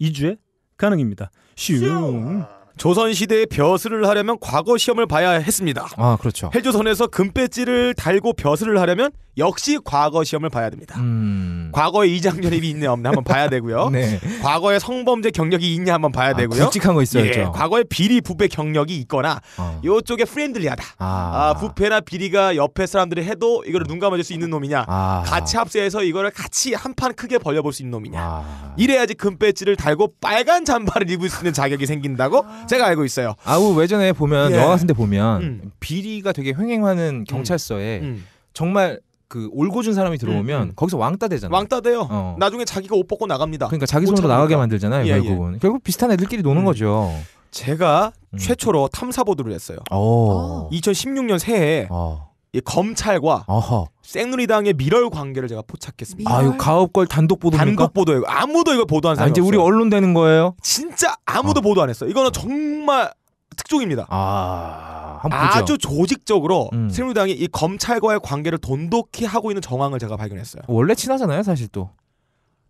2주에 가능입니다. 슝. 조선시대에 벼슬을 하려면 과거 시험을 봐야 했습니다. 아, 그렇죠. 해조선에서 금배지를 달고 벼슬을 하려면 역시 과거 시험을 봐야 됩니다. 음. 과거에 이장 전입이 있냐 없냐 한번 봐야 되고요. 네. 과거에 성범죄 경력이 있냐 한번 봐야 아, 되고요. 아, 굵직한 거 있어야죠. 예, 과거에 비리 부패 경력이 있거나 어. 이쪽에 프렌들리하다. 아. 아. 부패나 비리가 옆에 사람들이 해도 이거를 눈 감아줄 수 있는 놈이냐. 아. 같이 합세해서 이거를 같이 한 판 크게 벌려볼 수 있는 놈이냐. 아. 이래야지 금배지를 달고 빨간 잠바를 입을 수 있는 자격이 생긴다고 아. 제가 알고 있어요. 아우 외전에 보면 예. 영화 같은 데 보면 음. 비리가 되게 횡행하는 경찰서에 음. 음. 정말 그 올고 준 사람이 들어오면 음, 음. 거기서 왕따 되잖아요. 왕따 돼요. 어. 나중에 자기가 옷 벗고 나갑니다. 그러니까 자기 손으로 나가게 만들잖아요. 예, 예. 결국은 예. 결국 비슷한 애들끼리 노는 음. 거죠. 제가 음. 최초로 탐사 보도를 했어요. 오. 어. 2016년 새해 어. 이 검찰과 어허. 생누리당의 미럴 관계를 제가 포착했습니다. 아유 가업 걸 단독 보도입 단독 보도예요. 아무도 이거 보도 안 사람. 아, 이제 없어요. 우리 언론 되는 거예요? 진짜 아무도 어. 보도 안 했어. 요 이거는 정말 특종입니다. 아, 아주 조직적으로 음. 새누리당이 이 검찰과의 관계를 돈독히 하고 있는 정황을 제가 발견했어요. 원래 친하잖아요, 사실 또.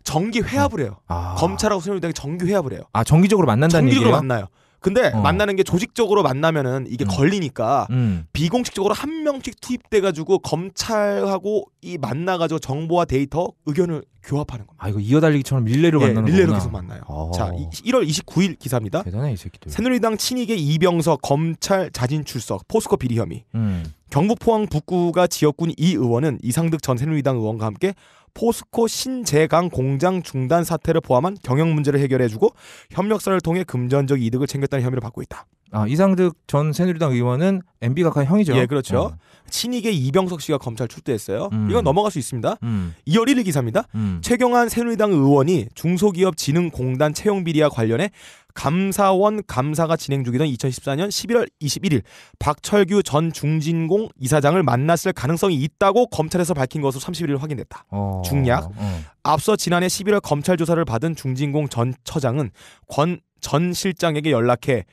정기 회합을 음. 해요. 아. 검찰하고 새누리당이 정기 회합을 해요. 아, 정기적으로 만난다는 정기적으로 얘기예요? 만나요. 근데 어. 만나는 게 조직적으로 만나면은 이게 음. 걸리니까 음. 비공식적으로 한 명씩 투입돼 가지고 검찰하고 이 만나 가지고 정보와 데이터 의견을 교합하는 겁니다. 아 이거 이어달리기처럼 릴레이로 예, 만나는 릴레이로 계속 만나요. 어. 자, 이, 1월 29일 기사입니다. 대단해 이 새끼들. 새누리당 친이계 이병석 검찰 자진 출석 포스코 비리 혐의. 음. 경북 포항 북구가 지역군 이 의원은 이상득 전 새누리당 의원과 함께 포스코 신재강 공장 중단 사태를 포함한 경영 문제를 해결해주고 협력사를 통해 금전적 이득을 챙겼다는 혐의를 받고 있다. 아 이상득 전 새누리당 의원은 MB 각하 형이죠. 예, 그렇죠. 어. 친이계 이병석 씨가 검찰 출두했어요. 음. 이건 넘어갈 수 있습니다. 음. 2월 1일 기사입니다. 음. 최경환 새누리당 의원이 중소기업진흥공단 채용 비리와 관련해 감사원 감사가 진행 중이던 2014년 11월 21일 박철규 전 중진공 이사장을 만났을 가능성이 있다고 검찰에서 밝힌 것으로 31일 확인됐다. 어, 중략. 어. 앞서 지난해 11월 검찰 조사를 받은 중진공 전 처장은 권 전 실장에게 연락해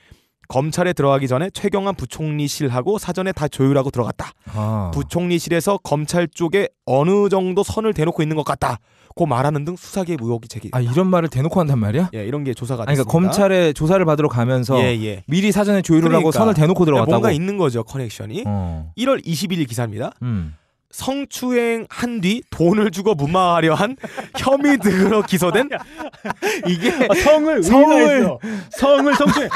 검찰에 들어가기 전에 최경환 부총리실하고 사전에 다 조율하고 들어갔다. 아. 부총리실에서 검찰 쪽에 어느 정도 선을 대놓고 있는 것 같다. 고 말하는 등 수사계 의혹이 제기. 아 이런 말을 대놓고 한단 말이야? 예, 이런 게 조사가. 아니, 그러니까 검찰에 조사를 받으러 가면서 예, 예. 미리 사전에 조율을 그러니까, 하고 선을 대놓고 그러니까 들어갔다고. 뭔가 있는 거죠 커넥션이. 어. 1월 21일 기사입니다. 음. 성추행한 뒤 돈을 주고 무마하려 한 혐의 등으로 기소된 이게 아, 성을 성을 성을 성추행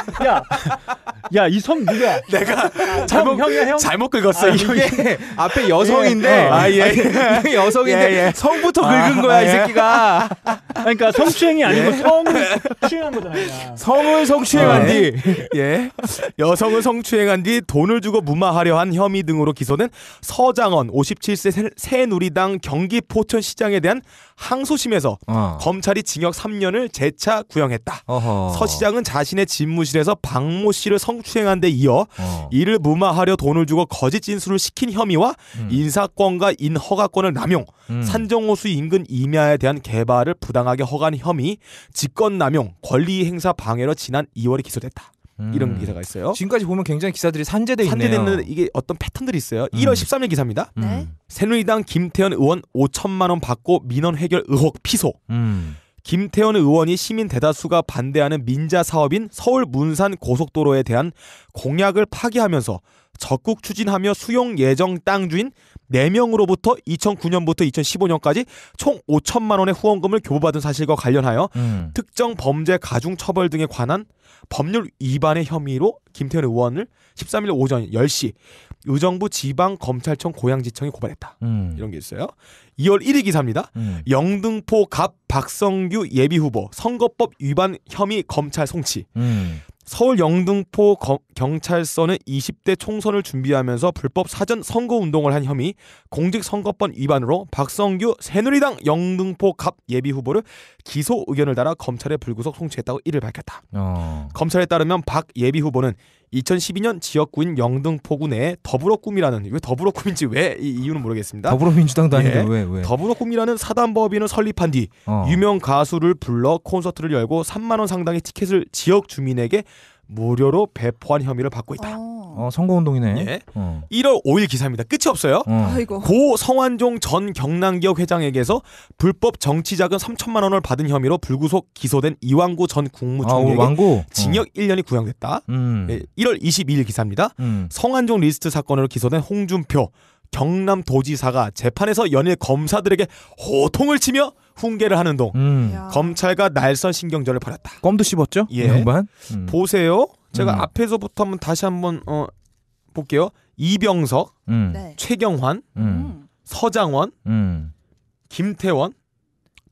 야야 이성 누가 내가 잘못 형이야 형 잘못 긁었어 아, 이게 앞에 여성인데 아예 예. 예. 아, 예. 아, 예. 여성인데 예, 예. 성부터 아, 긁은 거야 이 새끼가 그러니까 성추행이 아니고 성을 추행한 거잖아 성을 성추행한 뒤예 여성을 성추행한 뒤 돈을 주고 무마하려 한 혐의 등으로 기소된 서장원 57 57세 새누리당 경기 포천시장에 대한 항소심에서 어. 검찰이 징역 3년을 재차 구형했다. 어허. 서 시장은 자신의 집무실에서 박모 씨를 성추행한 데 이어 어. 이를 무마하려 돈을 주고 거짓 진술을 시킨 혐의와 음. 인사권과 인허가권을 남용, 음. 산정호수 인근 임야에 대한 개발을 부당하게 허가한 혐의, 직권남용, 권리행사 방해로 지난 2월에 기소됐다. 음. 이런 기사가 있어요. 지금까지 보면 굉장히 기사들이 산재돼 있네요. 산재되는 이게 어떤 패턴들이 있어요. 음. 1월 13일 기사입니다. 네. 음. 새누리당 김태현 의원 5천만 원 받고 민원 해결 의혹 피소. 음. 김태현 의원이 시민 대다수가 반대하는 민자 사업인 서울 문산 고속도로에 대한 공약을 파기하면서 적극 추진하며 수용 예정 땅 주인 4명으로부터 2009년부터 2015년까지 총 5천만 원의 후원금을 교부받은 사실과 관련하여 음. 특정 범죄 가중 처벌 등에 관한 법률 위반의 혐의로 김태현 의원을 13일 오전 10시 의정부 지방검찰청 고양지청이 고발했다. 음. 이런 게 있어요. 2월 1일 기사입니다. 음. 영등포 갑 박성규 예비후보 선거법 위반 혐의 검찰 송치. 음. 서울 영등포 거, 경찰서는 20대 총선을 준비하면서 불법 사전 선거 운동을 한 혐의 공직선거법 위반으로 박성규 새누리당 영등포 갑 예비 후보를 기소 의견을 달아 검찰에 불구속 송치했다고 이를 밝혔다. 어. 검찰에 따르면 박 예비 후보는 2012년 지역구인 영등포구내 더불어꿈이라는 왜 더불어꿈인지 왜 이 이유는 모르겠습니다. 더불어민주당도 아닌데 예, 왜 왜? 더불어꿈이라는 사단법인을 설립한 뒤 어. 유명 가수를 불러 콘서트를 열고 3만 원 상당의 티켓을 지역 주민에게 무료로 배포한 혐의를 받고 있다. 어. 어, 선거운동이네. 예. 어. 1월 5일 기사입니다. 끝이 없어요. 어. 아이고. 고 성환종 전 경남기업 회장에게서 불법 정치자금 3천만 원을 받은 혐의로 불구속 기소된 이왕구 전 국무총리에게 아, 징역 1년이 구형됐다. 음. 예. 1월 22일 기사입니다. 음. 성환종 리스트 사건으로 기소된 홍준표 경남 도지사가 재판에서 연일 검사들에게 호통을 치며 훈계를 하는 동 음. 검찰과 날선 신경전을 벌였다. 껌도 씹었죠? 예. 음. 보세요. 제가 음. 앞에서부터 한번 다시 한번 어, 볼게요. 이병석, 음. 네. 최경환, 음. 음. 서장원, 음. 김태원,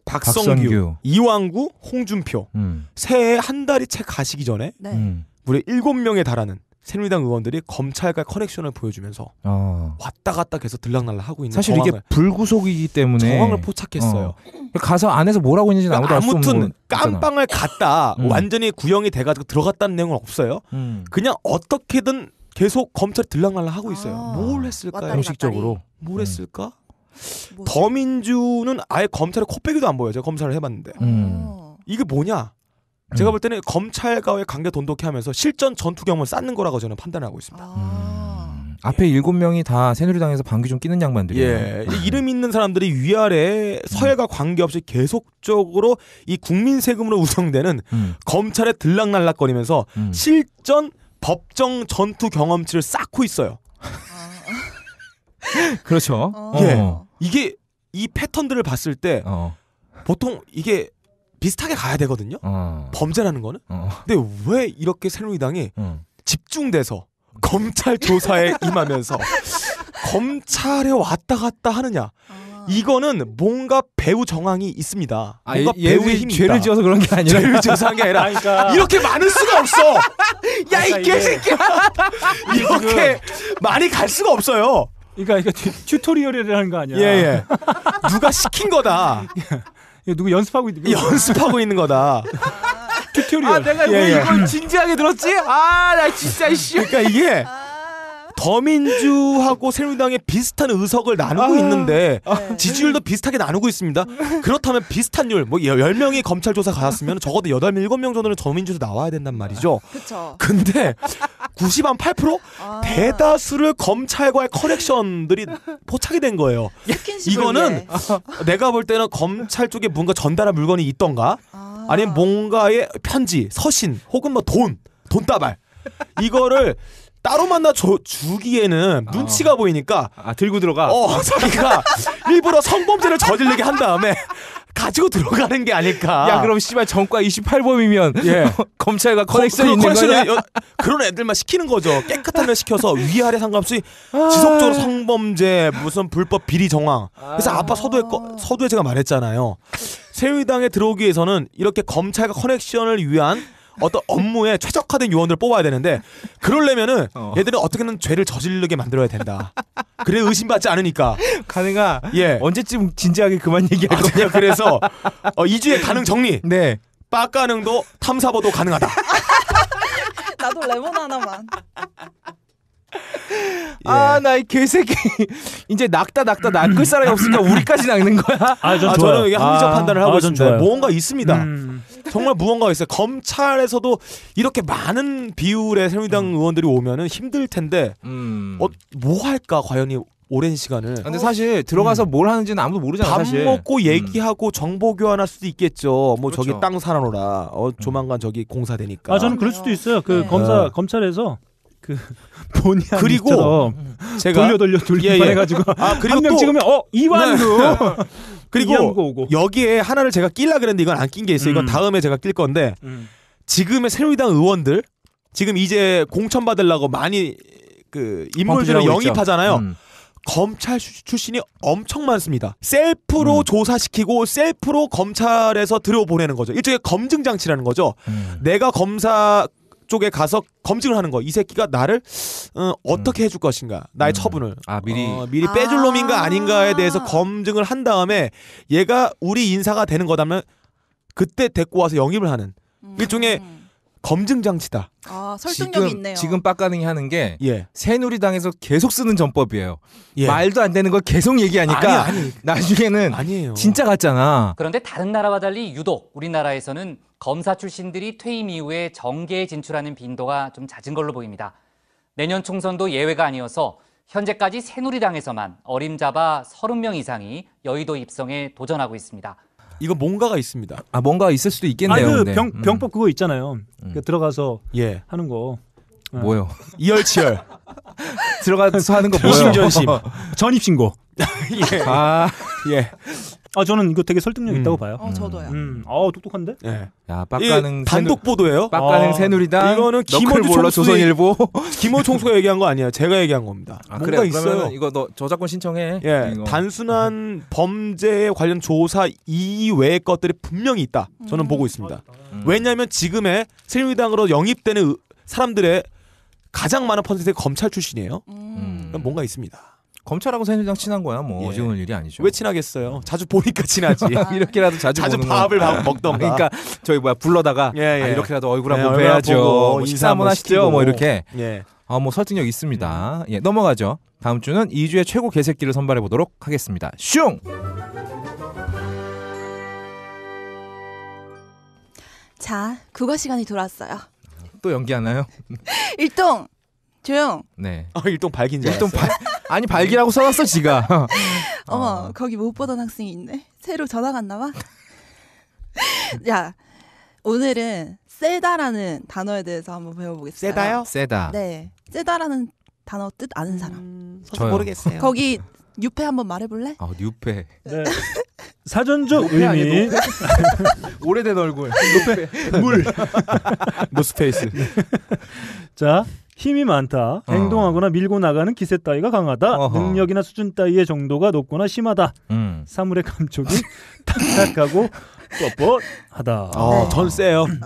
박성규, 박성규, 이왕구, 홍준표. 음. 새해 한 달이 채 가시기 전에 네. 무려 7 명에 달하는 새누리당 의원들이 검찰과 커넥션을 보여주면서 어. 왔다 갔다 계속 들락날락 하고 있는 사실 이게 불구속이기 때문에 정황을 어. 포착했어요. 어. 가서 안에서 뭐하고 있는지 그러니까 아무도 알 수 없는 아무튼 깜빵을 갔다 음. 완전히 구형이 돼가지고 들어갔다는 내용은 없어요. 음. 그냥 어떻게든 계속 검찰 들락날락 하고 있어요. 아. 뭘 했을까요? 형식적으로 뭘 음. 했을까? 음. 더민주는 아예 검찰에 코빼기도 안 보여요. 제가 검사를 해봤는데 음. 아. 이게 뭐냐? 제가 음. 볼 때는 검찰과의 관계 돈독히 하면서 실전 전투 경험을 쌓는 거라고 저는 판단하고 있습니다. 아. 음. 앞에 7 명이 다 새누리당에서 방귀 좀 끼는 양반들이에요. 예. 이름 있는 사람들이 위아래 서해가 관계없이 계속적으로 이 국민 세금으로 구성되는 음. 검찰에 들락날락거리면서 음. 실전 법정 전투 경험치를 쌓고 있어요. 그렇죠. 어. 예. 어. 이게 이 패턴들을 봤을 때 어. 보통 이게 비슷하게 가야 되거든요. 어. 범죄라는 거는. 어. 근데 왜 이렇게 새누리당이 어. 집중돼서 검찰 조사에 임하면서 검찰에 왔다 갔다 하느냐? 아. 이거는 뭔가 배우 정황이 있습니다. 아, 뭔가 예, 배우의 힘이 죄를 있다. 지어서 그런 게 아니라 죄를 지어서 한게 아니라 그러니까. 이렇게 많을 수가 없어. 야 이개새끼 그러니까 이렇게 많이 갈 수가 없어요. 그러니까 이거 튜토리얼이라는 거 아니야? 예, 예. 누가 시킨 거다. 예, 누구 연습하고 있는 연습하고 있는 거다. 튜토리얼. 아, 내가 예, 왜 예. 이걸 진지하게 들었지? 아, 나 진짜 이 씨. 그러니까 이게 아. 범민주하고 새누리당의 비슷한 의석을 나누고 아, 있는데 아. 네. 지지율도 비슷하게 나누고 있습니다. 그렇다면 비슷한 율, 뭐 10명이 검찰 조사 가셨으면 적어도 8명, 7명 정도는 범민주도 나와야 된단 말이죠. 그쵸. 근데 90한 8%? 아. 대다수를 검찰과의 커넥션들이 포착이 된 거예요. 이거는 내가 볼 때는 검찰 쪽에 뭔가 전달한 물건이 있던가 아. 아니면 뭔가의 편지, 서신 혹은 뭐 돈, 돈다발 이거를 따로 만나 줘, 주기에는 아. 눈치가 보이니까 아 들고 들어가. 어 자기가 일부러 성범죄를 저지르게 한 다음에 가지고 들어가는 게 아닐까. 야 그럼 씨발 전과 28범이면 예. 검찰과 커넥션 이 있는 거냐? 여, 그런 애들만 시키는 거죠. 깨끗한 애 시켜서 위아래 상관없이 아. 지속적으로 성범죄 무슨 불법 비리 정황. 그래서 아. 아빠 서두에 거, 서두에 제가 말했잖아요. 새누리당에 들어오기 위해서는 이렇게 검찰과 커넥션을 위한 어떤 업무에 최적화된 요원들 뽑아야 되는데 그러려면은 어. 얘들은 어떻게든 죄를 저지르게 만들어야 된다. 그래 의심받지 않으니까. 가능아. 예. 언제쯤 진지하게 그만 얘기할 아, 네. 거냐. 그래서 어, 이주에 가능 정리. 네. 빠가능도 탐사보도 가능하다. 나도 레몬 하나만. 아, 예. 아나 이 개새끼 이제 낙다낙다 낚을 사람이 없으니까 우리까지 낚는 거야. 아전 아, 저는 이게 합리적 아, 판단을 하고 아, 있습니다. 뭔가 있습니다. 음. 정말 무언가 있어요. 검찰에서도 이렇게 많은 비율의 새누리당 음. 의원들이 오면은 힘들 텐데 음. 어, 뭐 할까 과연 이 오랜 시간을. 아, 근데 사실 들어가서 음. 뭘 하는지는 아무도 모르잖아. 요밥 사실. 먹고 음. 얘기하고 정보 교환할 수도 있겠죠. 뭐 그렇죠. 저기 땅 사놓으라. 어 음. 조만간 저기 공사되니까. 아 저는 그럴 수도 있어요. 그 네. 검사 네. 검찰에서. 그 본의 그리고 제가 돌려 돌려 돌려 예, 예. 가지고 아, 그리고 한명 찍으면 어 이완구 네. 그리고 여기에 하나를 제가 낄라 그랬는데 이건 안 낀 게 있어요. 이건 음. 다음에 제가 낄 건데 음. 지금의 새누리당 의원들 지금 이제 공천 받으려고 많이 그 인물들을 영입하잖아요. 음. 검찰 출신이 엄청 많습니다. 셀프로 음. 조사시키고 셀프로 검찰에서 들여보내는 거죠. 일종의 검증 장치라는 거죠. 음. 내가 검사 쪽에 가서 검증을 하는 거. 이 새끼가 나를 어, 떻게 음. 해줄 것인가. 나의 음. 처분을. 아 미리 어, 미리 아. 빼줄 놈인가 아닌가에 대해서 검증을 한 다음에 얘가 우리 인사가 되는 거다면 그때 데리고 와서 영입을 하는 음. 일종의 그 검증 장치다. 아 설득력이 지금, 있네요. 지금 빡가능이 하는 게 예. 새누리당에서 계속 쓰는 전법이에요. 예. 말도 안 되는 걸 계속 얘기하니까 아니, 아니. 나중에는 아니에요. 진짜 같잖아. 그런데 다른 나라와 달리 유독 우리나라에서는 검사 출신들이 퇴임 이후에 정계에 진출하는 빈도가 좀 잦은 걸로 보입니다. 내년 총선도 예외가 아니어서 현재까지 새누리당에서만 어림잡아 30명 이상이 여의도 입성에 도전하고 있습니다. 이거 뭔가가 있습니다. 아 뭔가 있을 수도 있겠네요. 아니, 그 네. 병, 음. 법 그거 있잖아요. 음. 그 들어가서 예. 하는 거. 예. 뭐요? 이열치열 들어가서 하는 거 뭐요? 전입신고. 예. 아 예. 아 저는 이거 되게 설득력 음. 있다고 봐요. 어, 저도요. 음, 아 똑똑한데? 네. 야, 빡가는 단독 보도예요. 빡가는 아. 새누리당. 이거는 김어 총수 김어 총수가 얘기한 거 아니야. 제가 얘기한 겁니다. 아, 뭔가 그래. 있어요. 이거 너 저작권 신청해. 예, 이거. 단순한 아. 범죄 관련 조사 이외의 것들이 분명히 있다. 저는 음. 보고 있습니다. 아, 음. 왜냐하면 지금의 새누리당으로 영입되는 사람들의 가장 많은 퍼센트가 검찰 출신이에요. 그럼 음. 뭔가 있습니다. 검찰하고 새누리당 친한 거야 뭐 예. 어지운 일이 아니죠. 왜 친하겠어요? 자주 보니까 친하지. 아. 이렇게라도 자주 자주 밥을 먹던 아, 그러니까 저희 뭐야 불러다가 예, 아, 예. 아, 이렇게라도 얼굴 한번 예, 봐야죠. 뭐 인사 한번 하시죠. 뭐 이렇게. 예. 아뭐 설득력 있습니다. 예 넘어가죠. 다음 주는 2주의 최고 개새끼를 선발해 보도록 하겠습니다. 슝. 자, 국어 시간이 돌아왔어요. 또 연기하나요? 일동 조용. 네. 아 일동 발긴 줄 일동 발 아니 발기라고 써놨어 지가. 어. 머 거기 못 보던 학생이 있네. 새로 전화 갔나 봐. 야 오늘은 세다라는 단어에 대해서 한번 배워보겠습니다. 세다요? 세다. 네. 세다라는 단어 뜻 아는 사람. 음, 저도 모르겠어요. 거기 뉴페 한번 말해볼래? 아 어, 뉴페. 네. 사전적 의미. 오래된 얼굴. 뉴페. 물. 무스페이스. 자 힘이 많다. 어. 행동하거나 밀고 나가는 기세 따위가 강하다. 어허. 능력이나 수준 따위의 정도가 높거나 심하다. 음. 사물의 감촉이 딱딱하고 뻣뻣하다. 어, 네. 전 세요. 음.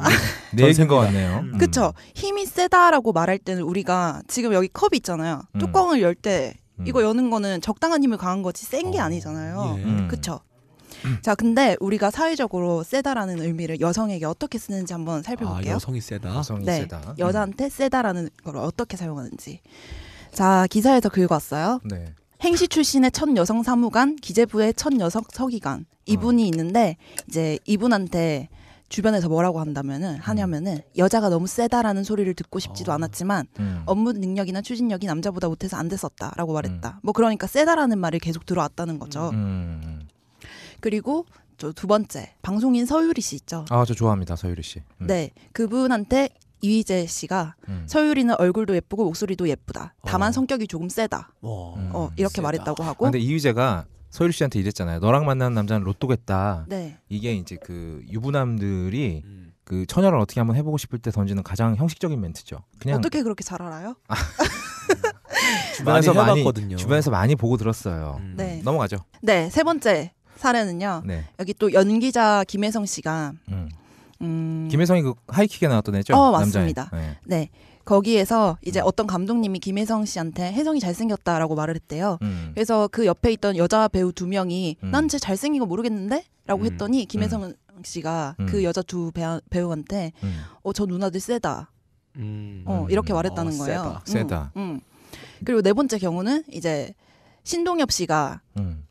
네얘기 네 같네요. 음. 그쵸. 힘이 세다라고 말할 때는 우리가 지금 여기 컵 있잖아요. 음. 뚜껑을 열때 음. 이거 여는 거는 적당한 힘을 가한 거지 센게 어. 아니잖아요. 예. 음. 그쵸. 음. 자, 근데 우리가 사회적으로 세다라는 의미를 여성에게 어떻게 쓰는지 한번 살펴볼게요. 아, 여성이 세다. 여성이 네, 세다. 음. 여자한테 세다라는 걸 어떻게 사용하는지. 자, 기사에서 긁어왔어요. 네. 행시 출신의 첫 여성 사무관, 기재부의 첫 여성 서기관 이분이 어. 있는데 이제 이분한테 주변에서 뭐라고 한다면은 음. 하냐면은 여자가 너무 세다라는 소리를 듣고 싶지도 어. 않았지만 음. 업무 능력이나 추진력이 남자보다 못해서 안 됐었다라고 말했다. 음. 뭐 그러니까 세다라는 말을 계속 들어왔다는 거죠. 음. 그리고 저 두 번째 방송인 서유리 씨 있죠. 아 저 좋아합니다 서유리 씨. 음. 네 그분한테 이휘재 씨가 음. 서유리는 얼굴도 예쁘고 목소리도 예쁘다. 다만 어. 성격이 조금 세다. 어, 어 이렇게 세다. 말했다고 하고. 아, 근데 이휘재가 서유리 씨한테 이랬잖아요. 너랑 만나는 남자는 로또겠다. 네. 이게 이제 그 유부남들이 음. 그 처녀를 어떻게 한번 해보고 싶을 때 던지는 가장 형식적인 멘트죠. 그냥 어떻게 그렇게 잘 알아요? 아. 주변에서 많이, 많이 주변에서 많이 보고 들었어요. 음. 네. 넘어가죠. 네, 세 번째 사례는요. 네. 여기 또 연기자 김혜성 씨가 음. 음... 김혜성이 그 하이킥에 나왔던 애죠? 어, 맞습니다. 네. 네. 거기에서 이제 음. 어떤 감독님이 김혜성 씨한테 혜성이 잘생겼다라고 말을 했대요. 음. 그래서 그 옆에 있던 여자 배우 두 명이 음. 난쟤 잘생긴 거 모르겠는데? 라고 음. 했더니 음. 김혜성 씨가 그 여자 두 배우, 한테 어, 저 누나들 세다. 어, 이렇게 말했다는 어, 거예요. 세다. 세다. 그리고 네 번째 경우는 이제 신동엽 씨가 음.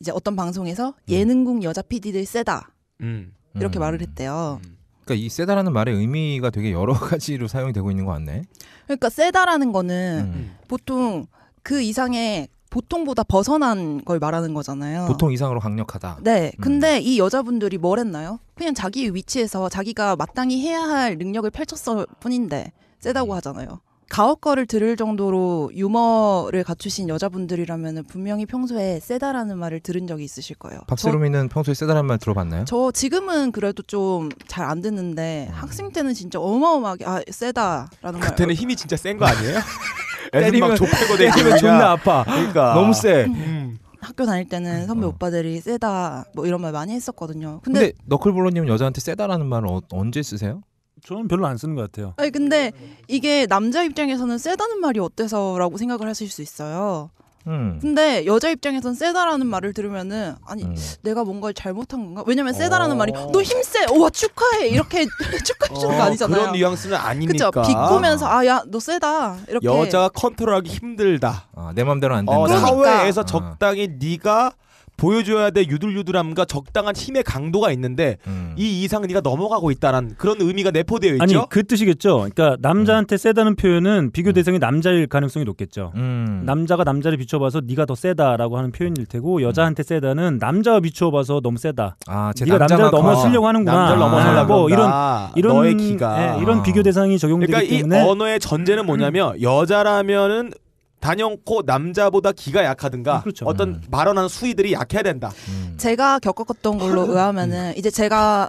이제 어떤 방송에서 음. 예능국 여자 PD들 세다 음. 이렇게 음. 말을 했대요. 음. 그러니까 이 세다라는 말의 의미가 되게 여러 가지로 사용이 되고 있는 것 같네. 그러니까 세다라는 거는 음. 보통 그 이상의 보통보다 벗어난 걸 말하는 거잖아요. 보통 이상으로 강력하다. 네. 음. 근데 이 여자분들이 뭘 했나요? 그냥 자기 위치에서 자기가 마땅히 해야 할 능력을 펼쳤을 뿐인데 세다고 하잖아요. 가옥거를 들을 정도로 유머를 갖추신 여자분들이라면 분명히 평소에 세다라는 말을 들은 적이 있으실 거예요. 박세롬이는 평소에 세다라는 말 들어봤나요? 저 지금은 그래도 좀 잘 안 듣는데 음. 학생 때는 진짜 어마어마하게 아 세다라는 말. 그때는 힘이 진짜 센 거 아니에요? 때리면 좁히고 때리면 존나 아파. 그러니까 너무 세. 음. 음. 학교 다닐 때는 선배 어. 오빠들이 세다 뭐 이런 말 많이 했었거든요. 근데, 근데 너클볼러님 여자한테 세다라는 말은 어, 언제 쓰세요? 저는 별로 안 쓰는 것 같아요. 아니 근데 이게 남자 입장에서는 세다는 말이 어때서라고 생각을 하실 수 있어요. 음. 근데 여자 입장에선 세다라는 말을 들으면은 아니 음. 내가 뭔가 잘못한 건가? 왜냐면 세다라는 어. 말이 너 힘세, 어, 와 축하해 이렇게 축하해 주는 거 어, 아니잖아요. 그런 뉘앙스는 아니니까. 그쵸? 비꼬면서 아야너 세다 이렇게. 여자가 컨트롤하기 힘들다. 어, 내 마음대로 안 된다. 어, 사회에서 어. 적당히 네가 보여줘야 될 유들유들함과 적당한 힘의 강도가 있는데 음. 이 이상 네가 넘어가고 있다란 그런 의미가 내포되어 있죠. 아니 그 뜻이겠죠. 그러니까 남자한테 음. 세다는 표현은 비교 음. 대상이 남자일 가능성이 높겠죠. 음. 남자가 남자를 비춰봐서 네가 더 세다라고 하는 표현일 테고 여자한테 음. 세다는 남자와 비춰봐서 너무 세다. 아, 네가 남자를 넘어서려고 하는구나. 남자를 아, 넘어서려고 아, 이런 이런 너의 기가 네, 이런 비교 대상이 적용되기 그러니까 때문에 언어의 전제는 뭐냐면 여자라면은 단연코 남자보다 기가 약하든가 음, 그렇죠. 어떤 음. 발언하는 수위들이 약해야 된다. 음. 제가 겪었던 걸로 의하면은 음. 이제 제가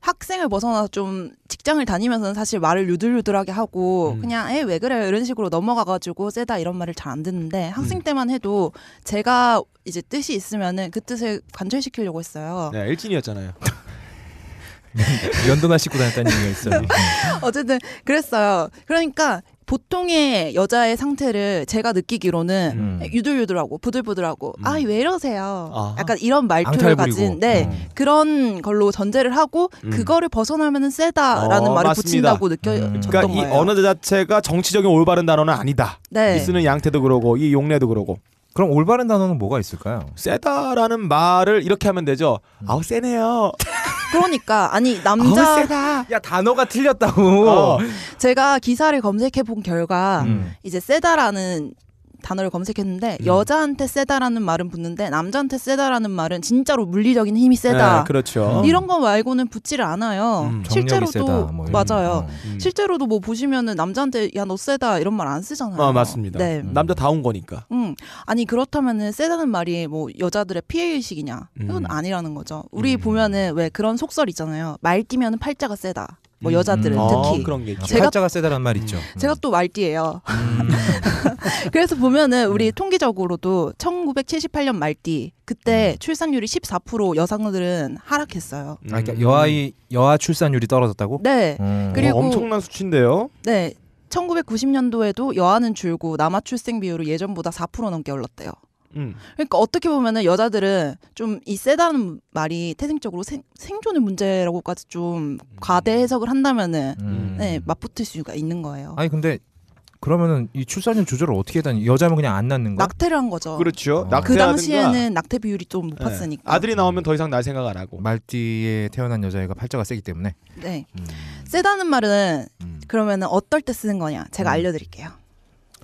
학생을 벗어나서 좀 직장을 다니면서는 사실 말을 유들유들하게 하고 음. 그냥 에 왜 그래 이런 식으로 넘어가가지고 세다 이런 말을 잘 안 듣는데 학생 음. 때만 해도 제가 이제 뜻이 있으면은 그 뜻을 관철시키려고 했어요. 네, 일진이었잖아요. 연도나 씻고 다녔다는 얘기가 있어요. 어쨌든 그랬어요. 그러니까 보통의 여자의 상태를 제가 느끼기로는 음. 유들유들하고 부들부들하고 음. 아왜 이러세요? 아하. 약간 이런 말투를 가진 네 음. 그런 걸로 전제를 하고 음. 그거를 벗어나면은 세다라는 어, 말을 맞습니다. 붙인다고 느껴졌던 음. 그러니까 거예요. 이 언어 자체가 정치적인 올바른 단어는 아니다. 네. 이 쓰는 양태도 그러고 이 용례도 그러고. 그럼 올바른 단어는 뭐가 있을까요? 세다라는 말을 이렇게 하면 되죠. 음. 아우 세네요. 그러니까 아니 남자 야 단어가 틀렸다고. 어. 제가 기사를 검색해 본 결과 음. 이제 세다라는 단어를 검색했는데 음. 여자한테 세다라는 말은 붙는데 남자한테 세다라는 말은 진짜로 물리적인 힘이 네, 세다. 네, 그렇죠. 음. 이런 거 말고는 붙지를 않아요. 음, 실제로도 세다, 뭐 맞아요. 음. 음. 실제로도 뭐 보시면은 남자한테 야 너 세다 이런 말 안 쓰잖아요. 아 맞습니다. 네. 음. 남자 다운 거니까. 음 아니 그렇다면은 세다는 말이 뭐 여자들의 피해 의식이냐? 그건 아니라는 거죠. 우리 보면은 왜 그런 속설 있잖아요. 말 뛰면 팔자가 세다. 뭐 여자들은 음. 특히 어, 그런 게 있죠. 제가- 자가 세다란 말 있죠. 음. 제가 또 말띠예요. 음. 그래서 보면은 우리 네. 통계적으로도 1978년 말띠 그때 출산율이 14% 여성들은 하락했어요. 아, 그러니까 여아이 여아 출산율이 떨어졌다고? 네, 음. 그리고- 어, 엄청난 수치인데요. 네. 1990년도에도 여아는 줄고 남아 출생 비율이 예전보다 4% 넘게 올랐대요. 음. 그러니까 어떻게 보면은 여자들은 좀 이 세다는 말이 태생적으로 생, 생존의 문제라고까지 좀 과대 음. 해석을 한다면은 음. 네, 맞붙을 수가 있는 거예요. 아니 근데 그러면은 이 출산율 조절을 어떻게 했다니 여자면 그냥 안 낳는 거야? 낙태를 한 거죠. 그렇죠. 어. 그 당시에는 낙태 비율이 좀 높았으니까. 네. 아들이 나오면 더 이상 날 생각 안 하고. 말띠에 태어난 여자애가 팔자가 세기 때문에. 네. 음. 세다는 말은 음. 그러면은 어떨 때 쓰는 거냐? 제가 음. 알려드릴게요.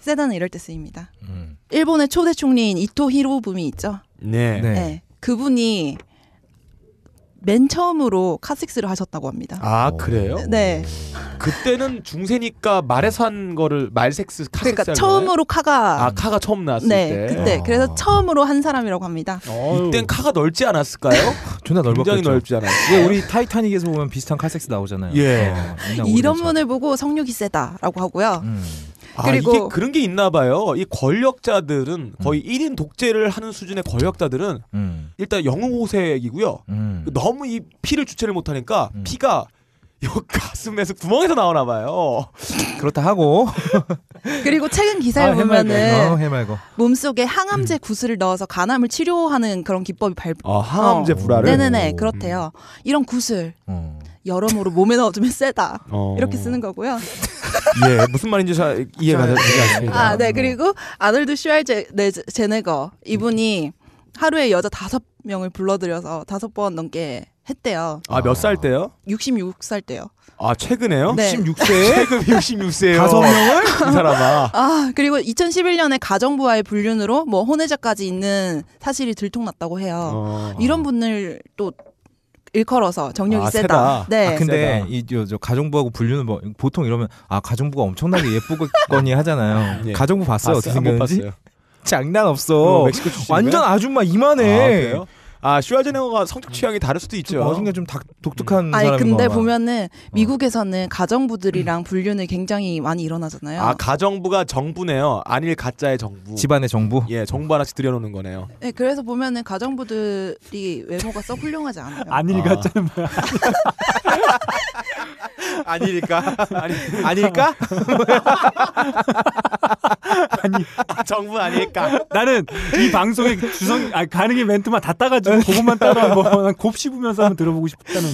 세단은 이럴 때 쓰입니다. 음. 일본의 초대 총리인 이토 히로부미 있죠. 네. 네. 네. 그분이 맨 처음으로 카식스를 하셨다고 합니다. 아 그래요? 네. 그때는 중세니까 말에서 한 거를 말섹스 카섹스 그러니까 처음으로 카가 아 카가 처음 나왔을 네, 때. 그때 아. 그래서 처음으로 한 사람이라고 합니다. 어 이땐 카가 넓지 않았을까요? 존나 넓었죠. 굉장히 넓지 않아요. 예, 우리 타이타닉에서 보면 비슷한 카섹스 나오잖아요. 예. 어, 이런 문을 보고 성욕이 세다라고 하고요. 음. 아, 그리고 아, 이게 그런 게 있나 봐요. 이 권력자들은 음. 거의 음. 1인 독재를 하는 수준의 권력자들은 음. 일단 영웅호색이고요. 음. 그 너무 이 피를 주체를 못 하니까 음. 피가 요 가슴에서 구멍에서 나오나 봐요. 그렇다 하고 그리고 최근 기사에 아, 보면은 어, 해맑고. 몸속에 항암제 음. 구슬을 넣어서 간암을 치료하는 그런 기법이 발. 아 항암제 어, 불화를. 네네네 그렇대요. 이런 구슬 어. 여러모로 몸에 넣어주면 세다 어... 이렇게 쓰는 거고요. 예, 무슨 말인지 잘 이해가 되지 않습니다. 아, 네. 그리고 음. 아놀드 슈왈제네거 네, 이분이 하루에 여자 다섯 명을 불러들여서 다섯 번 넘게 했대요. 아, 몇 살 때요? 66살 때요. 아, 최근에요? 네. 66세? 최근 66세요. 다섯 명을? 이 사람아. 아, 그리고 2011년에 가정부와의 불륜으로 뭐 혼외자까지 있는 사실이 들통났다고 해요. 어... 이런 분을 또 일컬어서 정력이 아, 세다. 세다. 네. 아, 근데 아, 세다. 이 저, 저 가정부하고 분류는 뭐, 보통 이러면 아 가정부가 엄청나게 예쁘거니 하잖아요. 예. 가정부 봤어요? 봤어요? 어떻게 생겼는지? 장난 없어. 어, 완전 아줌마 이만해. 아, 아슈아제네거가 성적 취향이 다를 수도 있죠. 멋있는 좀 다, 독특한 아 사람인 근데 보면은 어. 미국에서는 가정부들이랑 음. 불륜이 굉장히 많이 일어나잖아요. 아 가정부가 정부네요. 아닐 가짜의 정부. 집안의 정부. 예, 정부 하나씩 들여놓는 거네요. 네, 그래서 보면은 가정부들이 외모가 썩 훌륭하지 않아요. 아닐 가짜는 뭐야? 아닐까? 아니, 아닐까? 어. 아니 아, 정부 아닐까? 나는 이 방송의 주성 아, 가능의 멘트만 다 따가지고. 가지고 네. 그것만 따로 한번 곱씹으면서 한번 들어보고 싶다는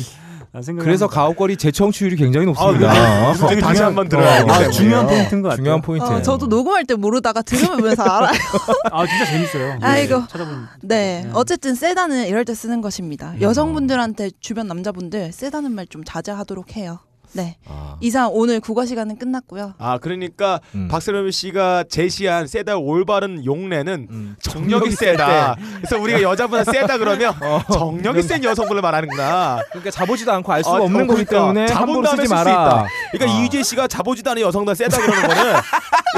생각. 그래서 가옥거리 재청취율이 굉장히 높습니다. 아, 네. 어. 다시 한번 들어요. 어, 아, 중요한 포인트인 것 같아요. 중요한 포인트. 어, 저도 녹음할 때 모르다가 들으면서 알아요. 아 진짜 재밌어요. 아이고. 네, 네. 네. 어쨌든 세단은 이럴 때 쓰는 것입니다. 네. 여성분들한테 주변 남자분들 세단은 말좀 자제하도록 해요. 네. 아. 이상 오늘 국어 시간은 끝났고요. 아 그러니까 음. 박세롬 씨가 제시한 세다 올바른 용례는 음. 정력이, 정력이 세다. 그래서 우리가 여자보다 세다 그러면 어. 정력이 센 여성분을 말하는구나. 그러니까 자보지도 않고 알 수가 아, 어, 없는 어, 거기 그러니까 때문에 자본 다음에 쓸 있다. 그러니까 아. 이유재 씨가 자보지도 않은 여성들 세다 그러는 거는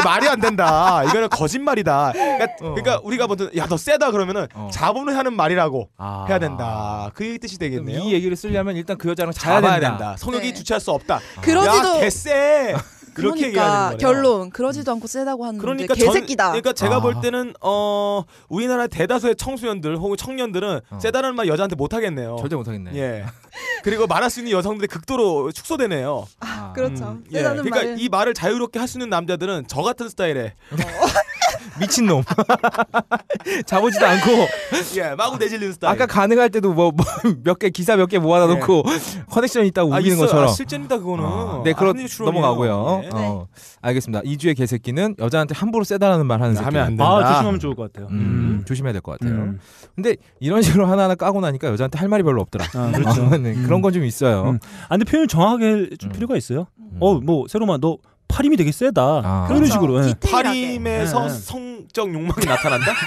말이 안 된다. 이거는 거짓말이다. 그러니까, 어. 그러니까 우리가 먼저 야너 세다 그러면은 어. 자본을 하는 말이라고 아. 해야 된다. 그 뜻이 되겠네요. 이 얘기를 쓰려면 일단 그 여자랑 자야 된다. 된다. 성욕이 네. 주체할 수 없. 없다. 아. 그러지도 야, 개쎄. 그렇게 그러니까 결론 그러지도 않고 세다고 하는 그러니까 개새끼다. 그러니까 제가 아. 볼 때는 어 우리나라 대다수의 청소년들 혹은 청년들은 어. 세다는 말 여자한테 못 하겠네요. 절대 못 하겠네. 예. 그리고 말할 수 있는 여성들이 극도로 축소되네요. 아, 그렇죠. 음, 예. 그러니까 말은... 이 말을 자유롭게 할 수 있는 남자들은 저 같은 스타일에 어. 미친 놈. 자보지도 않고. 예, 마구 내질리는 스타일. 아까 가능할 때도 뭐 몇개 뭐, 기사 몇 개 모아다 예. 놓고 커넥션 이 있다고 아, 우기는 있 아, 것처럼. 아, 실제입다 그거는. 어. 아, 네, 그럼 넘어가고요. 네. 어, 알겠습니다. 이주의 개새끼는 여자한테 함부로 세다라는 말 하는 네, 새끼. 하면 안 된다. 아, 조심하면 좋을 것 같아요. 음, 음. 조심해야 될 것 같아요. 음. 근데 이런 식으로 하나하나 까고 나니까 여자한테 할 말이 별로 없더라. 아, 그렇죠. 네, 그런 건 좀 있어요. 음. 음. 아, 근데 표현 을 정확하게 해줄 좀 음. 필요가 있어요. 어, 뭐새로만너 파림이 되게 세다. 아. 그런 그렇죠. 식으로. 예. 디테에서 네. 예. 성적 욕망이 나타난다?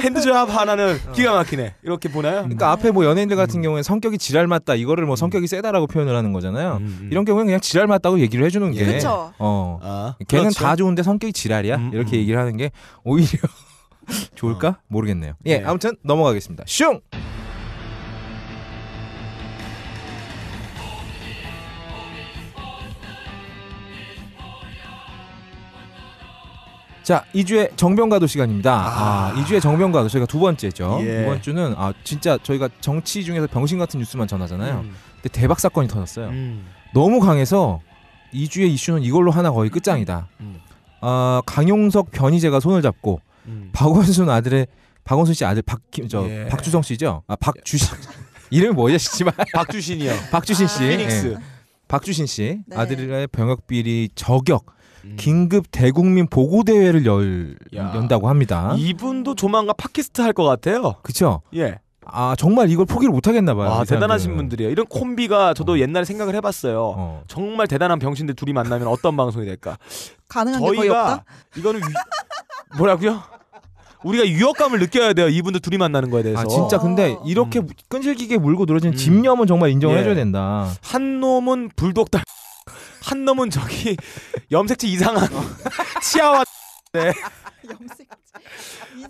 핸드조합 하나는 어. 기가 막히네. 이렇게 보나요? 음. 그러니까 앞에 뭐 연예인들 같은 음. 경우에 성격이 지랄 맞다 이거를 뭐 음. 성격이 세다라고 표현을 하는 거잖아요. 음, 이런 경우에는 그냥 지랄 맞다고 얘기를 해주는 게 예. 그쵸. 어. 아, 걔는 그렇죠. 다 좋은데 성격이 지랄이야 음, 이렇게 얘기를 하는 게 오히려 좋을까 어. 모르겠네요. 예 네. 아무튼 넘어가겠습니다. 슝 자, 2주의 정병가도 시간입니다. 아, 아 2주의 정병가도 저희가 두 번째죠. 예. 이번 주는 아 진짜 저희가 정치 중에서 병신 같은 뉴스만 전하잖아요. 음. 근데 대박 사건이 터졌어요. 음. 너무 강해서 2주의 이슈는 이걸로 하나 거의 끝장이다. 음. 음. 아, 강용석 변희재가 손을 잡고 음. 박원순 아들의 박원순 씨 아들 박김 저 예. 박주성 씨죠? 아, 박주신 이름이 뭐죠, 씨발? 박주신이요. 박주신 아, 씨. 아, 피닉스. 예. 박주신 씨 네. 아들의 병역 비리 저격 음. 긴급 대국민 보고 대회를 열 야. 연다고 합니다. 이분도 조만간 팟캐스트 할 것 같아요. 그렇죠? 예. 아 정말 이걸 포기를 못 하겠나 봐요. 아, 대단하신 분들이에요. 이런 콤비가 저도 어. 옛날에 생각을 해봤어요. 어. 정말 대단한 병신들 둘이 만나면 어떤 방송이 될까? 가능한 저희가 게 거의 없다. 이거는 위... 뭐라고요? 우리가 유혹감을 느껴야 돼요. 이분들 둘이 만나는 거에 아, 대해서. 아, 진짜 근데 아. 이렇게 음. 끈질기게 물고 늘어진 음. 집념은 정말 인정을 예. 해줘야 된다. 한 놈은 불독 달. 한 놈은 저기 염색체 이상한 치아와 네. 염색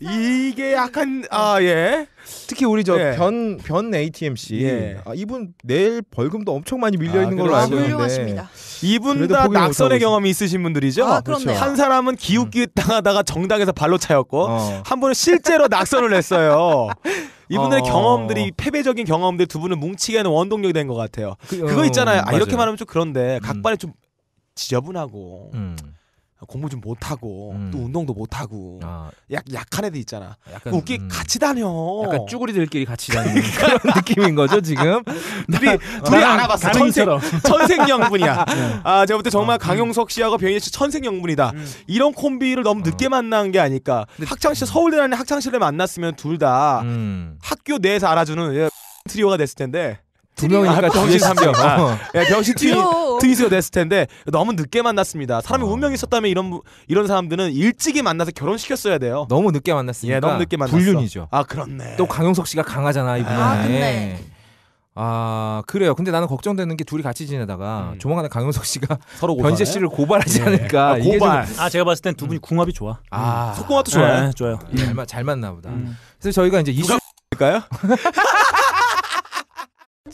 이게 약간 네. 아 예. 특히 우리 저 예. 변변 ATMC 예. 아, 이분 내일 벌금도 엄청 많이 밀려 아, 있는 걸로 그렇죠. 알고 있는데 니다 이분 다 낙선의 경험이 있으신 분들이죠. 아, 그렇네한 그렇죠. 사람은 기웃기웃 음. 당하다가 정당에서 발로 차였고 어. 한 분은 실제로 낙선을 냈어요 이분의 어... 경험들이 패배적인 경험들 두 분을 뭉치게 하는 원동력이 된 것 같아요. 그, 거 있잖아요. 아 이렇게 말하면 좀 그런데 음. 각반에 좀 지저분하고 음. 공부 좀 못하고 음. 또 운동도 못하고 아. 약 약한 애들 있잖아. 약간, 웃기 음. 같이 다녀. 약간 쭈구리들끼리 같이 다니는 그런 느낌인 거죠 지금. 둘이 둘이 알아봤어. 천생 천생연분이야. 네. 아 제가 볼 때 정말 어, 강용석 씨하고 병희 씨 천생연분이다. 음. 이런 콤비를 너무 어. 늦게 어. 만난 게 아닐까. 학창 시 음. 서울대라는 학창 시절에 만났으면 둘다 음. 학교 내에서 알아주는 예, 트리오가 됐을 텐데. 두 명이니까 아, 병신 삼명. 아, 예, 병신 아. 트위, 트위스가 됐을 텐데 너무 늦게 만났습니다. 사람이 어. 아. 운명이 있었다면 이런 이런 사람들은 일찍이 만나서 결혼시켰어야 돼요. 너무 늦게 만났으니까. 예, 너무 늦게 만났어. 불륜이죠. 아 그렇네. 또 강용석 씨가 강하잖아 이분은. 아, 네. 아 그래요. 근데 나는 걱정되는 게 둘이 같이 지내다가 음. 조만간에 강용석 씨가 서로 변재 씨를 고발하지 예. 않을까. 아, 고발. 좀... 아 제가 봤을 땐 두 분이 음. 궁합이 좋아. 아 음. 속궁합도 좋아요. 예, 좋아요. 예, 잘 맞나 보다. 음. 그래서 저희가 이제 이슈. 누가... 까요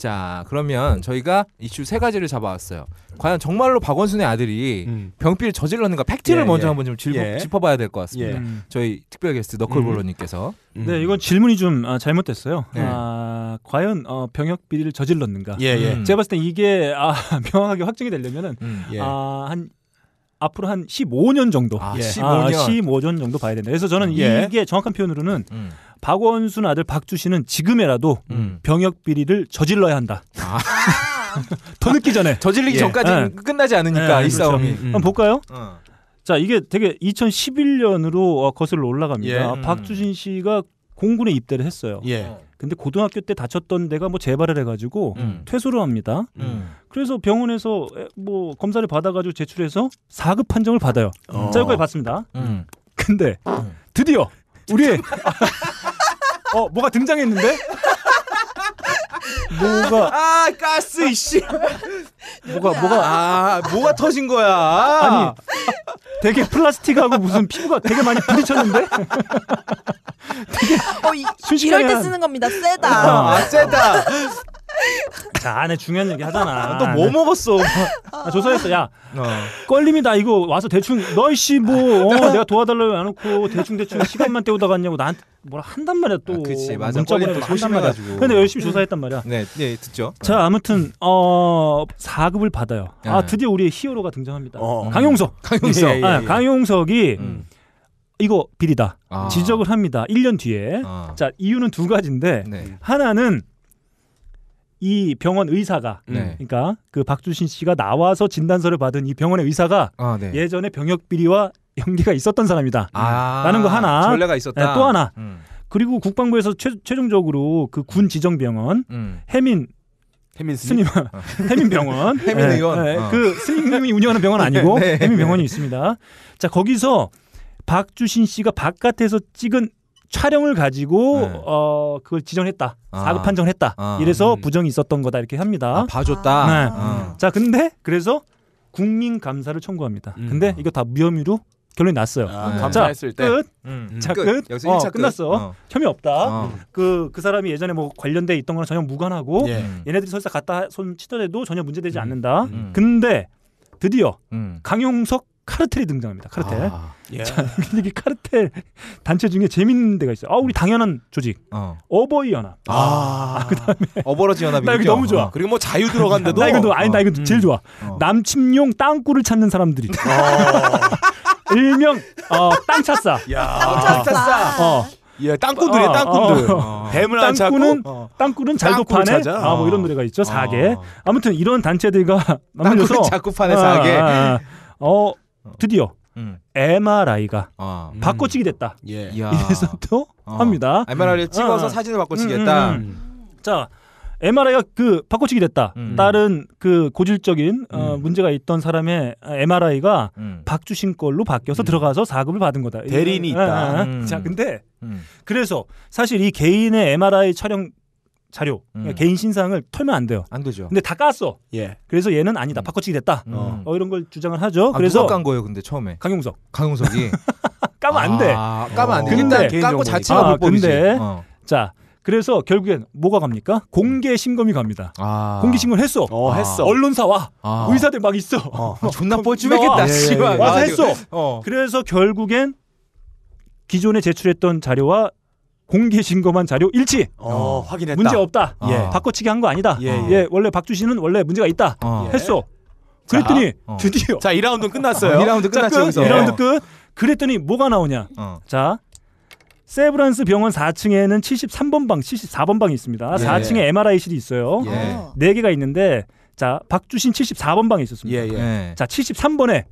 자 그러면 저희가 이슈 세 가지를 잡아왔어요. 과연 정말로 박원순의 아들이 음. 병비를 저질렀는가 팩트를 예, 먼저 예. 한번 좀 짚어, 예. 짚어봐야 될 것 같습니다. 예. 음. 저희 특별 게스트 너클볼로님께서 음. 네 이건 질문이 좀 아, 잘못됐어요. 네. 아, 과연 어, 병역 비리를 저질렀는가? 예, 예. 음. 제가 봤을 때 이게 아, 명확하게 확정이 되려면은 음, 아, 한 앞으로 한 15년 정도, 아, 15년. 아, 15년 정도 봐야 된다. 그래서 저는 음. 이게 정확한 표현으로는 박원순 아들 박주신은 지금이라도 음. 병역 비리를 저질러야 한다. 아. 더 늦기 전에 저질리기 예. 전까지 예. 끝나지 않으니까 예, 이 그렇죠. 싸움이. 음. 한번 볼까요? 어. 자 이게 되게 2011년으로 어, 거슬러 올라갑니다. 예. 음. 박주신 씨가 공군에 입대를 했어요. 예. 근데 고등학교 때 다쳤던 데가 뭐 재발을 해가지고 음. 퇴소를 합니다. 음. 그래서 병원에서 뭐 검사를 받아가지고 제출해서 4급 판정을 받아요. 어. 자 여기까지 봤습니다. 음. 근데 음. 드디어 우리 어 뭐가 등장했는데? 뭐가 아 가스 이씨 뭐가 뭐가 아 뭐가 터진 거야 아니 되게 플라스틱하고 무슨 피부가 되게 많이 부딪혔는데 되게 어, 이, 순식간에 이럴 때 쓰는 겁니다 세다 아, 세다 자 안에 중요한 얘기 하잖아. 너뭐 아, 네. 먹었어? 나 아, 조사했어. 야 어. 껄림이다 이거 와서 대충 너이씨 뭐 어, 내가 도와달라고 안 놓고 대충 대충 시간만 때우다 갔냐고 나한테 뭐라 한단 말이야 또. 아, 그치 맞아. 문자 보내고 조심해가지 근데 열심히 조사했단 말이야. 네, 네 듣죠. 자 아무튼 어 4급을 받아요. 아 네. 드디어 우리의 히어로가 등장합니다. 어. 음. 강용석. 음. 강용석. 예, 예, 예. 아, 강용석이 음. 이거 비리다 아. 지적을 합니다. 1년 뒤에. 아. 자 이유는 두 가지인데 네. 하나는 이 병원 의사가 네. 그러니까 그 박주신 씨가 나와서 진단서를 받은 이 병원의 의사가 아, 네. 예전에 병역 비리와 연계가 있었던 사람이다. 아, 라는 거 하나. 전례가 있었다. 네, 또 하나. 음. 그리고 국방부에서 최, 종적으로 그군 음. 지정 병원 음. 해민 해민 스님, 스님 어. 해민 병원, 해민 네, 의원, 네, 어. 그 스님이 운영하는 병원 네, 아니고 네. 해민 병원이 있습니다. 자 거기서 박주신 씨가 바깥에서 찍은 촬영을 가지고 네. 어 그걸 지정했다. 사급 아. 판정했다. 아. 이래서 음. 부정이 있었던 거다 이렇게 합니다. 아, 봐줬다. 네. 아. 자, 근데 그래서 국민 감사를 청구합니다. 음. 근데 이거 다 무혐의로 결론이 났어요. 아, 네. 감사했을 때. 끝. 음, 음, 자, 끝. 끝. 여기서 어, 끝. 났어 어. 혐의 없다. 그그 어. 그, 그 사람이 예전에 뭐 관련돼 있던 거랑 전혀 무관하고 예. 얘네들이 설사 갖다 손 치더라도 전혀 문제되지 음. 않는다. 음. 근데 드디어 강용석 카르텔이 등장합니다. 카르텔. 아, 예. 자, 이게 카르텔 단체 중에 재밌는 데가 있어요. 아, 우리 당연한 조직. 어. 버이 연합. 아, 아 그다음에 어버러지 연합이. 나 이거 너무 좋아. 어. 그리고 뭐 자유 들어간데도. 나 이거 너, 아니 나 이거 음. 제일 좋아. 어. 남침용 땅굴을 찾는 사람들이. 어. 일명 어, 땅차싸. 땅차싸. 어. 예, 땅꾼들이에 땅꾼들. 어, 어. 어, 뱀을 안 찾고 어. 땅꾼은 잘도판에 아, 뭐 이런 노래가 있죠. 사계. 어. 아무튼 이런 단체들과 맞물려서 자꾸 판에 사계. 아, 아, 아. 어, 어. 드디어 음. MRI가 아. 바꿔치기 됐다. 음. 예. 이래서 또 어. 합니다. MRI를 음. 찍어서 아. 사진을 바꿔치기다 음, 음, 음. 자. MRI가 그 바꿔치기 됐다. 다른 그 고질적인 어, 문제가 있던 사람의 MRI가 박주신 걸로 바뀌어서 들어가서 사급을 받은 거다. 대리인이 예, 예. 있다. 아, 자, 근데 그래서 사실 이 개인의 MRI 촬영 자료, 음. 그러니까 개인 신상을 털면 안 돼요. 안 되죠. 근데 다 깠어. 예. 그래서 얘는 아니다. 음. 바꿔치기 됐다. 음. 어, 이런 걸 주장을 하죠. 아, 그래서 깐 거예요, 근데 처음에. 강용석. 강용석이 까면 안 돼. 아, 까면 안 돼. 근데 까고 자체가 아, 불법이지. 근데 어. 자. 그래서 결국엔 뭐가 갑니까? 공개 심검이 갑니다. 아. 공개 심검 했어. 어, 아. 했어. 언론사와 아. 의사들 막 있어. 어. 아, 존나 뻘쭘했겠다. 예, 예, 예. 아, 와서 했어. 그, 어. 그래서 결국엔 기존에 제출했던 자료와 공개 신고만 자료 일치. 어, 어, 확인했다. 문제 없다. 아. 예. 바꿔치기 한 거 아니다. 예, 예. 예, 원래 박주신은 원래 문제가 있다. 어. 예. 했어. 그랬더니 자, 아, 어. 드디어 자 2라운드 끝났어요. 2라운드 어, 끝났죠. 여기서. 2라운드 예. 끝. 그랬더니 뭐가 나오냐? 어. 자. 세브란스 병원 4층에는 73번 방, 74번 방이 있습니다. 네. 예. 4층에 MRI실이 있어요. 네 예. 개가 있는데 자, 박주신 74번 방에 있었습니다. 예, 예. 자, 73번에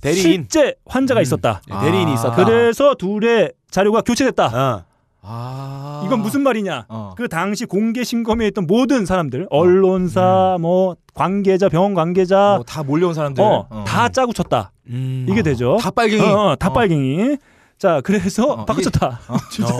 대리인 실제 환자가 음. 있었다. 아. 대리인이 있었다. 그래서 둘의 자료가 교체됐다. 어. 아. 이건 무슨 말이냐? 어. 그 당시 공개 신검에 있던 모든 사람들, 언론사, 음. 음. 뭐 관계자, 병원 관계자, 어, 다 몰려온 사람들, 어, 어. 다 짜고 쳤다. 음. 이게 되죠. 다 빨갱이. 어, 어, 다 어. 빨갱이. 자, 그래서 박쳤다 주장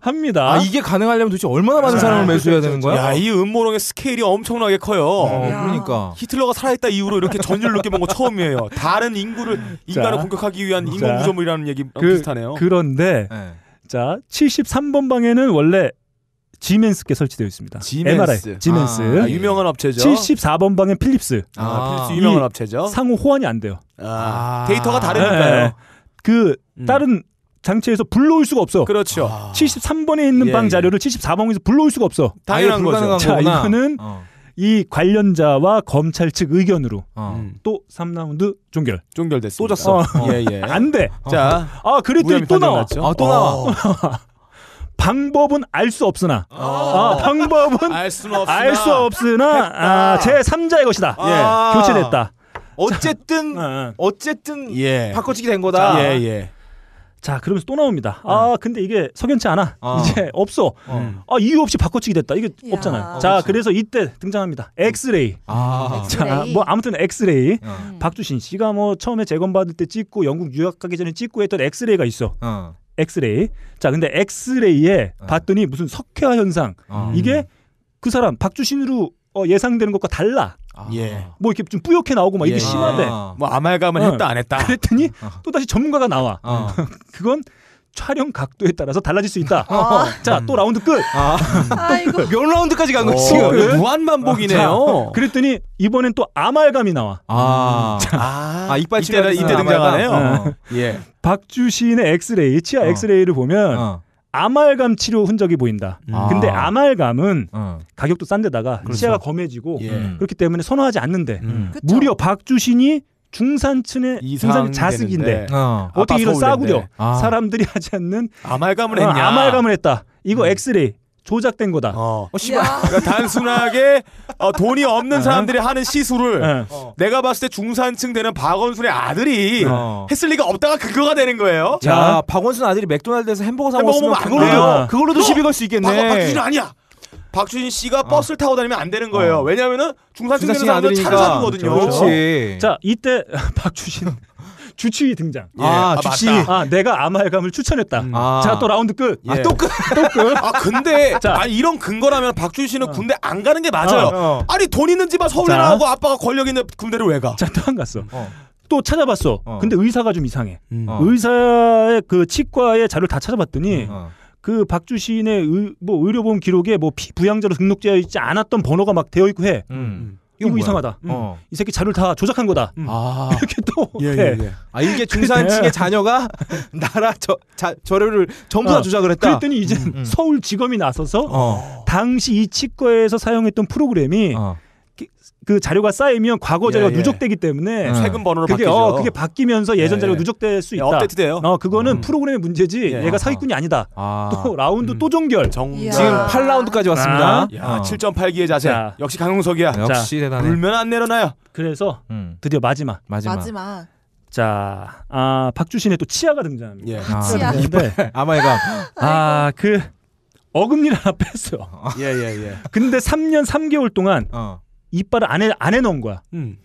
합니다. 아, 이게 가능하려면 도대체 얼마나 많은 자, 사람을 매수해야 되는 거야? 야, 이 음모론의 스케일이 엄청나게 커요. 그러니까 히틀러가 살아있다 이후로 이렇게 전율 높게 본 거 처음이에요. 다른 인구를 인간을 자, 공격하기 위한 인공 구조물이라는 얘기 그, 비슷하네요. 그런데. 네. 자, 73번 방에는 원래 지멘스께 설치되어 있습니다. 지멘스. MRI, 아, 지멘스. 아, 유명한 업체죠. 74번 방엔 필립스. 아, 아, 필립스 유명한 업체죠. 상호 호환이 안 돼요. 아, 아. 데이터가 다르니까요. 네, 네. 그 음. 다른 장치에서 불러올 수가 없어. 그렇죠. 아. 73번에 있는 예, 방 예. 자료를 74번에서 불러올 수가 없어. 당연한 거죠. 자, 이거는 어. 이 관련자와 검찰 측 의견으로 어. 음. 또 3라운드 종결. 종결됐어. 또 졌어. 어. 예, 예. 안 돼. 자. 아, 그랬더니 또 나와. 났죠? 아, 또 나와. 어. 방법은 알 수 없으나 아, 아 방법은 알 수 없으나, 알수 없으나 아, 제 3자의 것이다. 아. 예. 교체됐다. 어쨌든 자, 어, 어. 어쨌든 예. 바꿔치기 된 거다. 자, 예, 예. 자 그러면서 또 나옵니다. 네. 아 근데 이게 석연치 않아. 아. 이제 없어. 어. 음. 아 이유 없이 바꿔치기 됐다. 이게 이야. 없잖아요. 어, 자그렇 그래서 이때 등장합니다. 엑스레이. 아. 자, 뭐 아무튼 엑스레이. 어. 음. 박주신 씨가 뭐 처음에 재검 받을 때 찍고 영국 유학 가기 전에 찍고 했던 엑스레이가 있어. 어. 엑스레이. 자 근데 엑스레이에 어. 봤더니 무슨 석회화 현상. 어. 이게 그 사람 박주신으로 어, 예상되는 것과 달라. 예. 예. 뭐 이렇게 좀 뿌옇게 나오고 막 이게 예. 심하대. 아. 뭐 아말감을 어. 했다 안 했다. 그랬더니 어. 또 다시 전문가가 나와. 어. 그건 촬영 각도에 따라서 달라질 수 있다. 아. 자, 또 음. 라운드 끝. 아. 이고 몇 라운드까지 간 거지? 어. 지금 네. 무한 반복이네요. 그랬더니 이번엔 또 아말감이 나와. 아, 음. 자, 아. 아 이빨 이때, 이때 등장하네요. 네. 예. 박주신의 엑스레이, 치아 엑스레이를 보면 아말감 치료 흔적이 보인다. 음. 근데 아말감은 어. 가격도 싼데다가 그렇죠. 시야가 검해지고 예. 그렇기 때문에 선호하지 않는데 음. 음. 무려 박주신이 중산층의 중산층 자식인데 어. 떻게 이런 싸구려 아. 사람들이 하지 않는 아말감을 어, 했냐? 어, 아말감을 했다. 이거 음. 엑스레이 조작된 거다. 어. 어 씨발. 그러니까 단순하게 어, 돈이 없는 네. 사람들이 하는 시술을 네. 어. 내가 봤을 때 중산층 되는 박원순의 아들이 네. 어. 했을 리가 없다가 그거가 되는 거예요. 자, 박원순 아들이 맥도날드에서 햄버거 사 햄버거 먹으면 안그걸요 네. 그걸로도 시비 걸 수 있겠네. 박, 박 아니야. 박주 씨가 어. 버스를 타고 다니면 안 되는 거예요. 왜냐면은 중산층 되는 사람들 차를 사주거든요. 그렇지. 자 이때 박주신 주치의 등장. 예. 아, 아주치 아, 내가 아말감을 추천했다. 음. 아. 자, 또 라운드 끝. 예. 아, 또 끝. 또 끝. 아, 근데 자. 아니, 이런 근거라면 박준 씨는 어. 군대 안 가는 게 맞아요. 어, 어. 아니, 돈 있는 집안 서울에 나오고 아빠가 권력 있는 군대를 왜 가? 자, 또 안 갔어. 어. 또 찾아봤어. 어. 근데 의사가 좀 이상해. 음. 어. 의사의 그 치과의 자료를 다 찾아봤더니 음. 그 박주신의 의, 뭐 의료보험 기록에 뭐 피부양자로 등록되어 있지 않았던 번호가 막 되어 있고 해. 음. 음. 이거 뭐 이상하다. 음. 어. 이 새끼 자료를 다 조작한 거다. 음. 아. 이렇게 또. 예, 예, 예, 예. 아 이게 중산 층의 자녀가 나라 저, 자, 저료를 전부 다 어. 조작을 했다. 그랬더니 이제 음, 서울지검이 나서서 어. 당시 이 치과에서 사용했던 프로그램이 어. 그 자료가 쌓이면 과거 자료가 예, 예. 누적되기 때문에 예. 음. 최근 번호로 그게, 바뀌죠. 어, 그게 바뀌면서 예전 예, 자료가 예. 누적될 수 예, 있다. 업데이트돼요. 어, 그거는 음. 프로그램의 문제지. 얘가 사기꾼이 아니다. 아. 또 음. 라운드 음. 또 종결. 정... 지금 8라운드까지 왔습니다. 아. 7.8기의 아. 자세. 자. 역시 강용석이야. 역시 대단해. 울면 안 내려놔요. 그래서 음. 드디어 마지막. 마지막. 마지막. 자, 아, 박주신의 또 치아가 등장합니다. 예. 아, 치아. 네. 아마이가 아, 그 어금니를 하나 뺐어요. 예, 예, 예. 근데 3년 3개월 동안 어. 이빨을 안해안해놓은 거야. 음.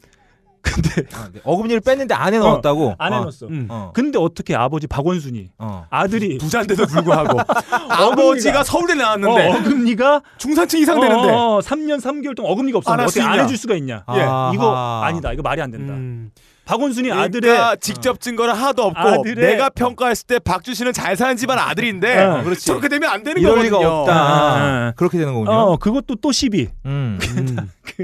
근데 아, 네. 어금니를 뺐는데 안해놓았다고 어, 안에 어. 넣었어. 음. 어. 근데 어떻게 아버지 박원순이 어. 아들이 부자인데도 불구하고 아버지가 서울대 나왔는데 어, 금니가 중산층 이상 되는데 3년 어, 3개월 동안 어금니가 없어는데 어떻게 안 해줄 수가 있냐? 아, 예. 이거 아니다. 이거 말이 안 된다. 음. 박원순이 그러니까 아들의 직접 어. 증거는 하나도 없고 아들의... 내가 평가했을 때 박주신은 잘 사는 집안 아들인데 어, 어, 그렇지. 저렇게 되면 안 되는 거거든요. 리가 없다. 아, 아. 그렇게 되는 거군요. 어, 그것도 또 10위.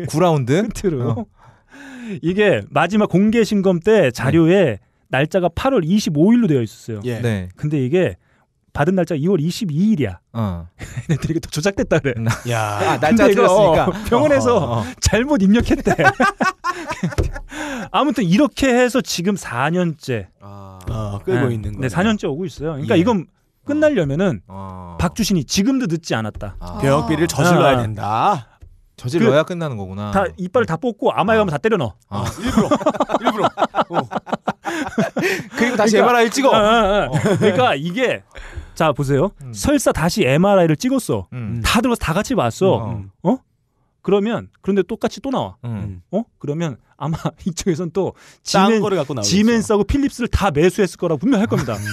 9라운드 틀로 어. 이게 마지막 공개 신검 때 자료에 음. 날짜가 8월 25일로 되어 있었어요. 예. 네. 근데 이게 받은 날짜 2월 22일이야. 어. 얘들이또 조작됐다 그래. 야, 아, 날짜 들었으니까 병원에서 어, 어, 잘못 입력했대. 아무튼 이렇게 해서 지금 4년째 아, 끌고 아, 네. 있는 거 네, 4년째 오고 있어요. 그러니까 예. 이건 끝날려면은 어. 박주신이 지금도 늦지 않았다. 아. 병역비를 저질러야 아. 된다. 저질러야 그, 끝나는 거구나. 다 이빨을 다 뽑고 아마에 가면 다 때려 넣어. 아. 어, 일부러. 일부러. 어. 그리고 다시 그러니까, MRI 찍어. 아, 아, 아. 어. 그러니까 이게 자 보세요. 음. 설사 다시 MRI를 찍었어. 음. 음. 다 들어서 다 같이 봤어. 음. 어? 그러면 그런데 똑같이 또 나와. 음. 어? 그러면 아마 이쪽에선 또 지멘 거를 갖고 지멘 싸고 필립스를 다 매수했을 거라고 분명 할 겁니다. 음.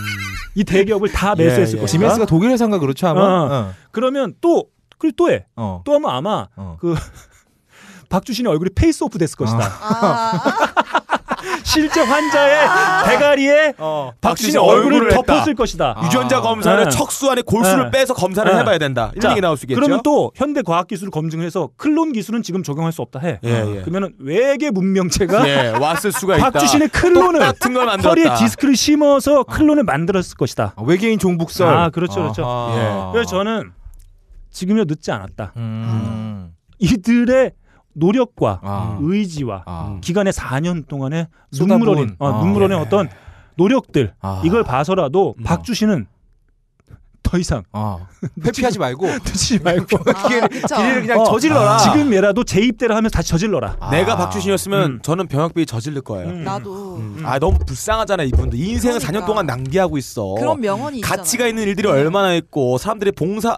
이 대기업을 다 예, 매수했을 예, 예. 거. 지멘스가 독일 회사인가 그렇죠 아마. 어. 어. 그러면 또 그리고 또 해. 어. 또 하면 아마 어. 그 박주신의 얼굴이 페이스오프 됐을 것이다. 아. 실제 환자의 아. 대가리에 어, 박씨의 얼굴을, 얼굴 덮었을 것이다. 아. 유전자 검사를 네. 척수 안에 골수를 네. 빼서 검사를 네. 해봐야 된다. 이런 얘기 나올 수 있겠죠. 그러면 또 현대 과학 기술을 검증해서 클론 기술은 지금 적용할 수 없다 해. 예, 예. 그러면 외계 문명체가 예, 왔을 수가 있다. 박주신의 클론을 같은 걸 만들었다. 허리에 디스크를 심어서 클론을 만들었을 것이다. 아, 외계인 종북설. 아 그렇죠, 그렇죠. 예. 그래서 저는 지금이 늦지 않았다. 음. 이들의 노력과 아. 의지와 아. 기간의 4년 동안의 눈물 어린 어, 아, 눈물 어린 예. 어떤 노력들 아. 이걸 봐서라도 음. 박주신은 더 이상 어. 회피하지 말고 드지 말고 기회를, 아, 기 그냥 어. 저질러라. 지금이라도 재입대를 하면 다시 저질러라. 아. 내가 박주신이었으면 음. 저는 병역비 저질릴 거예요. 음. 나도. 음. 음. 아 너무 불쌍하잖아 이분들 인생을 그러니까. 4년 동안 낭비하고 있어. 그런 명언이 가치가 있잖아. 있는 일들이 얼마나 있고 사람들이 봉사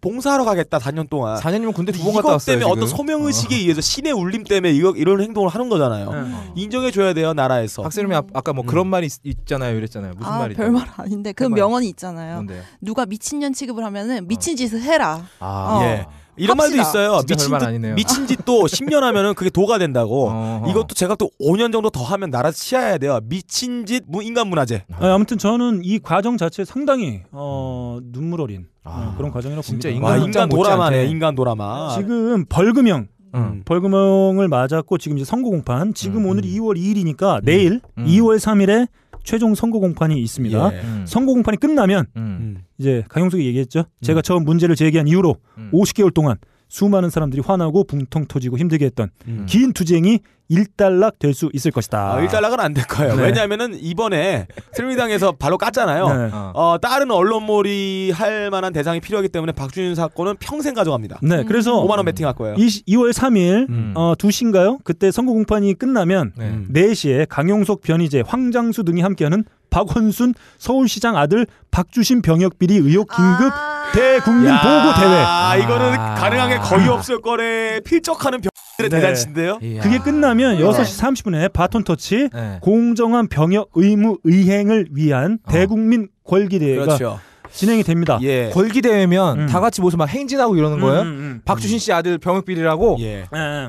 봉사하러 가겠다 4년 동안. 4년이면 군대 두 번 갔다 왔어요. 때문에 어떤 소명 의식에 어. 의해서 신의 울림 때문에 이거, 이런 행동을 하는 거잖아요. 네. 인정해 줘야 돼요 나라에서. 박사님이 아, 까뭐 그런 음. 말이 있, 잖아요 이랬잖아요. 무슨 아, 말이? 별말 아닌데 그 네, 명언이 있잖아요 누가 누가 미친년 취급을 하면은 어. 미친 짓을 해라. 아. 어. 예. 이런 합시다. 말도 있어요. 미친 짓, 미친 짓도 10년 하면은 그게 도가 된다고. 어허. 이것도 제가또 5년 정도 더 하면 나라 치아야 돼요. 미친 짓 인간 문화재. 아 아무튼 저는 이 과정 자체 상당히 어, 눈물 어린 아. 어, 그런 과정이라고 진짜 봅니다. 인간, 와, 아, 인간 도라마네. 인간 도라마. 지금 벌금형 음. 음. 벌금형을 맞았고 지금 이제 선고 공판. 지금 음. 오늘 2월 음. 2일이니까 음. 내일 2월 음. 3일에 최종 선거 공판이 있습니다. 예. 음. 선거 공판이 끝나면 음. 이제 강용석이 얘기했죠. 제가 음. 처음 문제를 제기한 이후로 50개월 음. 동안 수많은 사람들이 화나고 붕통 터지고 힘들게 했던 음. 긴 투쟁이 일단락 될 수 있을 것이다. 아, 일단락은 안 될 거예요. 네. 왜냐하면은 이번에 새누리당에서 바로 깠잖아요. 네. 어, 어 다른 언론몰이 할 만한 대상이 필요하기 때문에 박준윤 사건은 평생 가져갑니다. 네, 그래서 5만 음. 원 베팅할 거예요. 2 2월 3일 음. 어, 2시인가요? 그때 선거 공판이 끝나면 네. 4시에 음. 강용석, 변희재, 황장수 등이 함께하는 박원순 서울시장 아들 박주신 병역비리 의혹 긴급 아~ 대국민 보고 대회. 아 이거는 가능한 게 거의 없을 거래 필적하는 병의 네. 대잔치인데요. 이야. 그게 끝나면 여 6시 30분에 바톤 터치 네. 공정한 병역 의무 의행을 위한 어. 대국민 권기 대회가 그렇죠. 진행이 됩니다. 예. 걸기 대회면 음. 다 같이 모여서 막 행진하고 이러는 음, 거예요. 음, 음, 박주신 씨 아들 병역 비리라고. 예. 예. 예.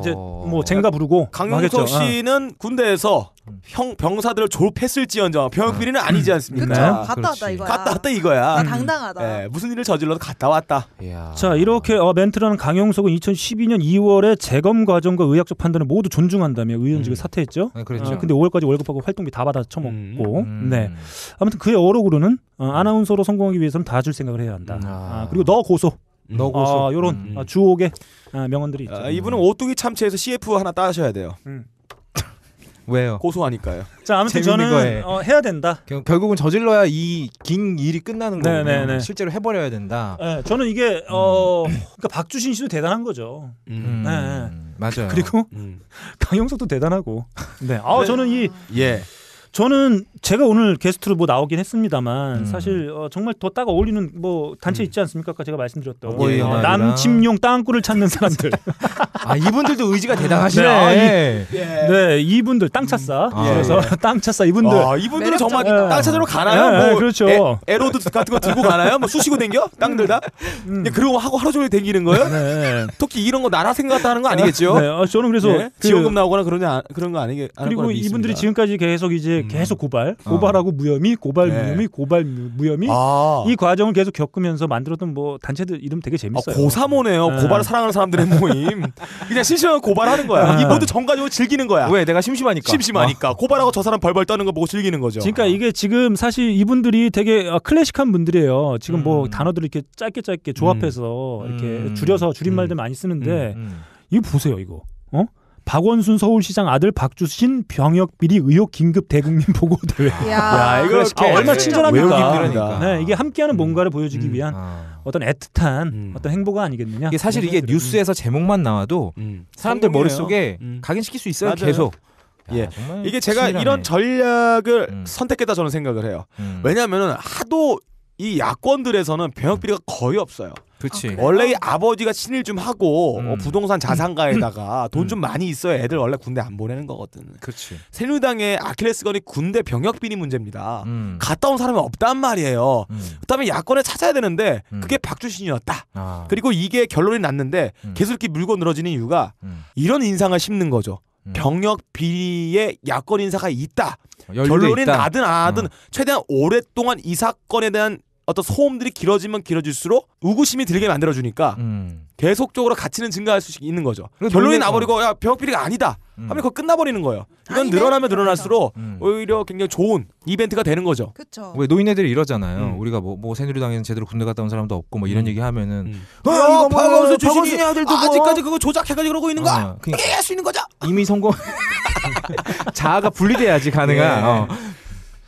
이제 뭐 어. 쟁가 부르고 그러니까 강용석 아. 씨는 아. 군대에서 형 병사들을 졸업했을지언정 병역비리는 아. 아니지 않습니까? 그쵸, 갔다 그렇지. 왔다 이거야. 갔다 왔다 이거야. 당당하다. 네, 무슨 일을 저질러도 갔다 왔다. 이야. 자 이렇게 어, 멘트라는 강용석은 2012년 2월에 재검 과정과 의학적 판단을 모두 존중한다며 의원직을 음. 사퇴했죠. 네, 그렇죠. 어, 근데 5월까지 월급하고 활동비 다 받아 처먹고. 음. 음. 네. 아무튼 그의 어록으로는 어, 아나운서로 성공하기 위해서는 다 줄 생각을 해야 한다. 아. 아, 그리고 너 고소. 음. 너고수 아, 요런 음, 음. 아, 주옥의 아, 명언들이 있죠. 아, 이분은 오뚜기 참치에서 CF 하나 따셔야 돼요. 왜요? 고소하니까요. 자 아무튼 저는 어, 해야 된다. 결- 결국은 저질러야 이 긴 일이 끝나는 거예 네, 네, 네. 실제로 해버려야 된다. 예, 저는 이게 어 그러니까 박주신 씨도 대단한 거죠. 음. 네, 맞아요. 그리고 강영석도 대단하고. 네. 아 네. 저는 이 예. 저는 제가 오늘 게스트로 뭐 나오긴 했습니다만 음. 사실 어, 정말 더딱 어울리는 뭐 단체 음. 있지 않습니까? 아까 제가 말씀드렸던 예, 남침용 땅굴을 찾는 사람들. 아 이분들도 의지가 네. 대단하시네. 네, 예. 네 이분들 땅찾사 음. 아, 그래서 예. 땅차싸 이분들. 아, 이분들은 매력적. 정말 땅 예. 찾으러 가나요? 예, 예, 뭐 그렇죠. 에, 로드 같은 거 들고 가나요? 뭐 쑤시고 댕겨? 땅 들다? 음. 음. 예, 그러고 하고 하루 종일 댕기는 거예요? 네. 특히 이런 거 나라 생각다 하는 거 아니겠죠? 네. 어, 저는 그래서 그, 지원금 나오거나 그런 아, 그런 거 아니게. 그리고 이분들이 있습니다. 지금까지 계속 이제 음. 계속 고발, 어. 고발하고 어. 무혐의, 고발 네. 무혐의, 고발 무혐의 아. 이 과정을 계속 겪으면서 만들었던 뭐 단체들 이름 되게 재밌어요. 아, 고삼호네요. 네. 고발을 사랑하는 사람들의 네. 모임. 그냥 심심하면 고발하는 거야. 네. 이 모두 정가지고 즐기는 거야. 왜 내가 심심하니까. 심심하니까 어. 고발하고 저 사람 벌벌 떠는 거 보고 즐기는 거죠. 그러니까 아. 이게 지금 사실 이분들이 되게 아, 클래식한 분들이에요. 지금 뭐 음. 뭐 단어들 이렇게 짧게 짧게 조합해서 음. 이렇게 음. 줄여서 줄임말들 음. 많이 쓰는데 이거 보세요 이거. 어? 박원순 서울시장 아들 박주신 병역비리 의혹 긴급 대국민 보고 대회. 야, 야 이거 아, 얼마 네. 친절합니까? 네, 이게 함께하는 음. 뭔가를 보여주기 음, 위한 아. 어떤 애틋한 음. 어떤 행보가 아니겠느냐. 이게 사실 이게 뉴스에서 제목만 나와도 음. 사람들 성공이에요. 머릿속에 음. 각인시킬 수 있어요. 맞아요. 계속. 야, 예. 이게 제가 신기하네. 이런 전략을 음. 선택했다 저는 생각을 해요. 왜냐하면 하도 이 야권들에서는 병역비리가 거의 없어요. 그치. 아, 원래 이 아버지가 친일 좀 하고 어, 음. 어, 부동산 자산가에다가 음. 음. 돈좀 많이 있어야 애들 원래 군대 안 보내는 거거든. 그치. 새누리당의 아킬레스건이 군대 병역 비리 문제입니다. 음. 갔다 온 사람이 없단 말이에요. 음. 그다음에 야권에 찾아야 되는데 음. 그게 박주신이었다. 아. 그리고 이게 결론이 났는데 계속 이렇게 물고 늘어지는 이유가 이런 인상을 심는 거죠. 병역 비리에 야권 인사가 있다. 결론이 있다. 나든 안 나든 어. 최대한 오랫동안 이 사건에 대한 어떤 소음들이 길어지면 길어질수록 우구심이 들게 만들어주니까 음. 계속적으로 가치는 증가할 수 있는 거죠. 결론이 나버리고 야 병역비리가 아니다 음. 하면 그거 끝나버리는 거예요. 이건 아니, 늘어나면 늘어날수록 음. 오히려 굉장히 좋은 이벤트가 되는 거죠. 그쵸. 왜 노인네들이 이러잖아요. 음. 우리가 뭐, 뭐 새누리당에는 제대로 군대 갔다 온 사람도 없고 뭐 이런 음. 얘기 하면은 음. 어, 어, 박원순 출신이 아들도 뭐. 아직까지 그거 조작해가지고 그러고 있는 거야. 어, 그러 그러니까 할수 있는 거죠. 이미 성공. 자아가 분리돼야지 가능한. 네. 어.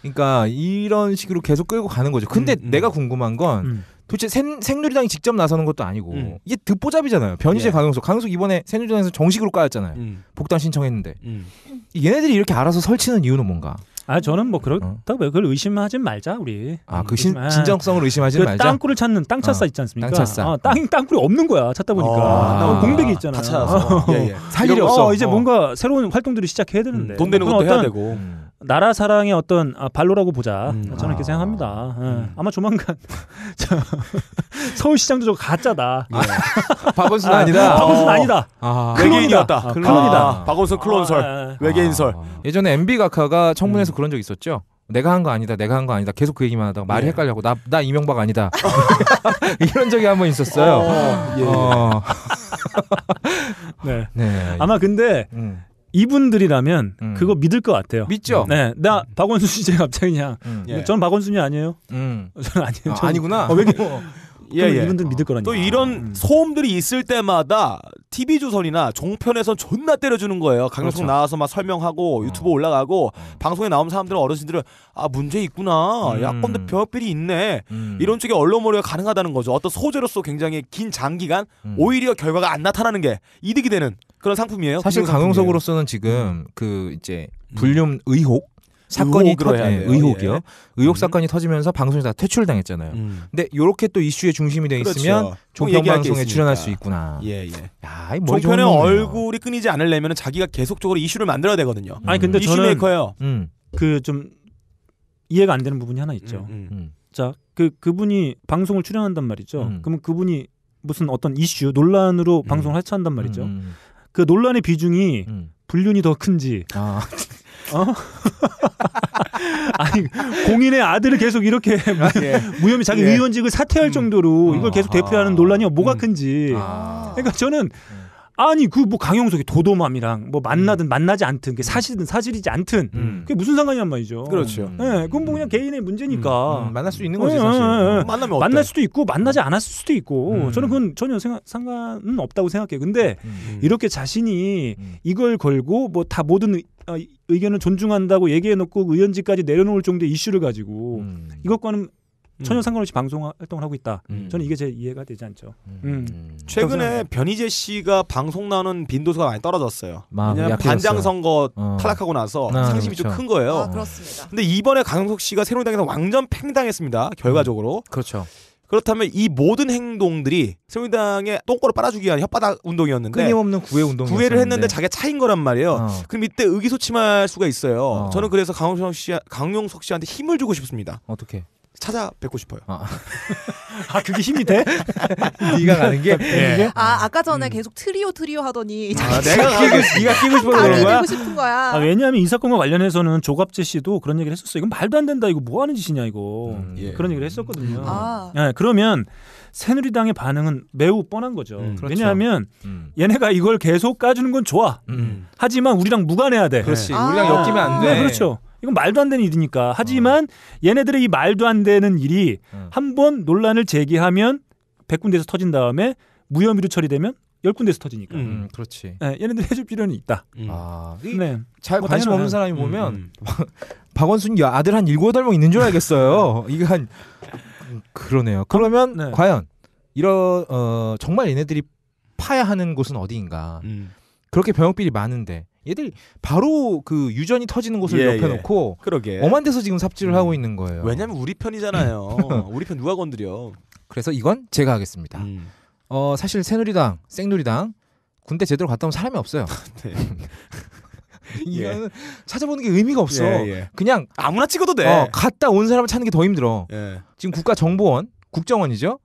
그러니까 이런 식으로 계속 끌고 가는 거죠. 근데 음, 음. 내가 궁금한 건 음. 도대체 생, 생누리당이 직접 나서는 것도 아니고 음. 이게 듣보잡이잖아요. 변희재 예. 강용석, 강용석 이번에 생누리당에서 정식으로 까였잖아요. 음. 복당 신청했는데 음. 얘네들이 이렇게 알아서 설치는 이유는 뭔가? 아 저는 뭐 그렇다고 어. 그걸 의심하지 말자 우리. 아그 진정성을 의심하지 그 말자. 땅굴을 찾는 땅차사 어. 있지 않습니까? 땅차사. 어, 땅 땅굴이 없는 거야 찾다 보니까 어, 공백이 있잖아. 다 찾아서 예, 예. 살 일이 어, 없어. 이제 어. 뭔가 새로운 활동들을 시작해야 되는데. 음, 돈 되는 것도 해야 되고. 음. 나라 사랑의 어떤 아, 발로라고 보자. 음, 저는 이렇게 아. 생각합니다. 예. 음. 아마 조만간 서울시장도 저 가짜다. 예. 박원순 아, 아니다. 박원순 어. 아니다. 외계인이었다. 아, 클론이다. 아, 박원순 클론설. 외계인설. 예전에 MB 각하가 청문회에서 음. 그런 적 있었죠. 내가 한 거 아니다. 내가 한 거 아니다. 계속 그 얘기만 하다가 말이 예. 헷갈려고 나 나 이명박 아니다. 이런 적이 한번 있었어요. 어, 예. 어. 네. 네. 아마 근데 음. 이분들이라면 음. 그거 믿을 것 같아요. 믿죠. 네, 나 음. 박원순 씨제 갑자기 그냥 음, 예. 저는 박원순이 아니에요. 음. 저는 아니에요. 아, 니구나 어, 왜 이렇게 예, 예. 이분들 믿을 거라니또 이런 음. 소음들이 있을 때마다 TV 조선이나 종편에선 존나 때려주는 거예요. 강력송 그렇죠. 나와서 막 설명하고 음. 유튜브 올라가고 방송에 나온 사람들은 어르신들은 아 문제 있구나 음. 야권대 병합비리 있네 음. 이런 쪽에 언론 모리가 가능하다는 거죠. 어떤 소재로서 굉장히 긴 장기간 음. 오히려 결과가 안 나타나는 게 이득이 되는 그런 상품이에요. 사실 강용석으로서는 지금 음. 그 이제 음. 불륜 의혹 사건이 터, 네, 의혹이요. 예. 의혹 음. 사건이 터지면서 방송에서 다 퇴출당했잖아요. 음. 근데 요렇게 또 이슈의 중심이 돼 그렇죠. 있으면 그렇죠. 종편 방송에 출연할 수 있구나. 예, 예. 야, 종편의 얼굴이 끊이지 않으려면 자기가 계속적으로 이슈를 만들어야 되거든요. 음. 아니 근데 이 저는 메이커예요. 그좀 이해가 안 되는 부분이 하나 있죠. 자, 그 그분이 방송을 출연한단 말이죠. 그러면 그분이 무슨 어떤 이슈 논란으로 방송을 해체한단 말이죠. 그 논란의 비중이 음. 불륜이 더 큰지. 아. 어? 아니 공인의 아들을 계속 이렇게 아, 예. 무혐의 자기 예. 의원직을 사퇴할 음. 정도로 음. 이걸 계속 대표하는 아. 논란이 뭐 뭐가 음. 큰지. 아. 그러니까 저는 음. 아니 그 뭐 강영석이 도도맘이랑 뭐 만나든 음. 만나지 않든 그게 음. 사실이든 사실이지 않든 음. 그게 무슨 상관이란 말이죠. 그렇죠. 예, 네, 그건 뭐 그냥 음. 개인의 문제니까 음, 만날 수 있는 거지 예, 사실. 네, 만나면 어때? 만날 수도 있고 만나지 않았을 수도 있고 저는 그건 전혀 생각, 상관은 없다고 생각해요. 근데 이렇게 자신이 이걸 걸고 뭐 다 모든 어, 의견을 존중한다고 얘기해 놓고 의원직까지 내려놓을 정도의 이슈를 가지고 이것과는 음. 전혀 상관없이 방송 활동을 하고 있다. 음. 저는 이게 제 이해가 되지 않죠. 음. 최근에 네. 변희재 씨가 방송 나오는 빈도수가 많이 떨어졌어요. 왜냐면 반장 선거 어. 탈락하고 나서 아, 상심이 그렇죠. 좀큰 거예요. 아, 그렇습니다. 근데 이번에 강영석 씨가 새누리당에서 완전 팽당했습니다. 결과적으로. 그렇죠. 그렇다면 이 모든 행동들이 새누리당의 똥꼬를 빨아주기 위한 혓바닥 운동이었는데 끊임없는 구애 운동 구애를 했는데 자기가 차인 거란 말이에요. 어. 그럼 이때 의기소침할 수가 있어요. 어. 저는 그래서 강용석 씨 강용석 씨한테 힘을 주고 싶습니다. 어떻게? 찾아뵙고 싶어요. 아, 아 그게 힘이 돼? 네가 가는 게. 네. 아 아까 전에 음. 계속 트리오 트리오 하더니 아, 내가 끼고 네가 끼고 싶어 거야. 싶은 거야. 아, 왜냐하면 이 사건과 관련해서는 조갑재 씨도 그런 얘기를 했었어. 이건 말도 안 된다. 이거 뭐 하는 짓이냐 이거. 음, 예. 그런 얘기를 했었거든요. 아. 네, 그러면 새누리당의 반응은 매우 뻔한 거죠. 음, 그렇죠. 왜냐하면 음. 얘네가 이걸 계속 까주는 건 좋아. 음. 하지만 우리랑 무관해야 돼. 그렇지. 아. 우리랑 엮이면 안 돼. 네, 그렇죠. 이건 말도 안 되는 일이니까. 하지만 음. 얘네들의 이 말도 안 되는 일이 음. 한번 논란을 제기하면 100군데에서 터진 다음에 무혐의로 처리되면 열 군데에서 터지니까. 음, 음 그렇지. 네, 예, 얘네들 해줄 필요는 있다. 음. 아, 네. 잘뭐 관심 없는 사람이 음, 보면 음, 음. 박원순 아들 한 일곱 여덟 명 있는 줄 알겠어요. 이거 한 음, 그러네요. 그러면 네. 과연 이런 어, 정말 얘네들이 파야 하는 곳은 어디인가? 그렇게 병역비리 많은데 얘들 바로 그 유전이 터지는 곳을 예, 옆에 예. 놓고 그러게. 엄한 데서 지금 삽질을 음. 하고 있는 거예요. 왜냐면 우리 편이잖아요. 우리 편 누가 건드려? 그래서 이건 제가 하겠습니다. 음. 어 사실 새누리당, 생누리당 군대 제대로 갔다 온 사람이 없어요. 네. 예. 이거는 예. 찾아보는 게 의미가 없어. 예, 예. 그냥 아무나 찍어도 돼. 어, 갔다 온 사람을 찾는 게 더 힘들어. 지금 국가정보원, 국정원이죠.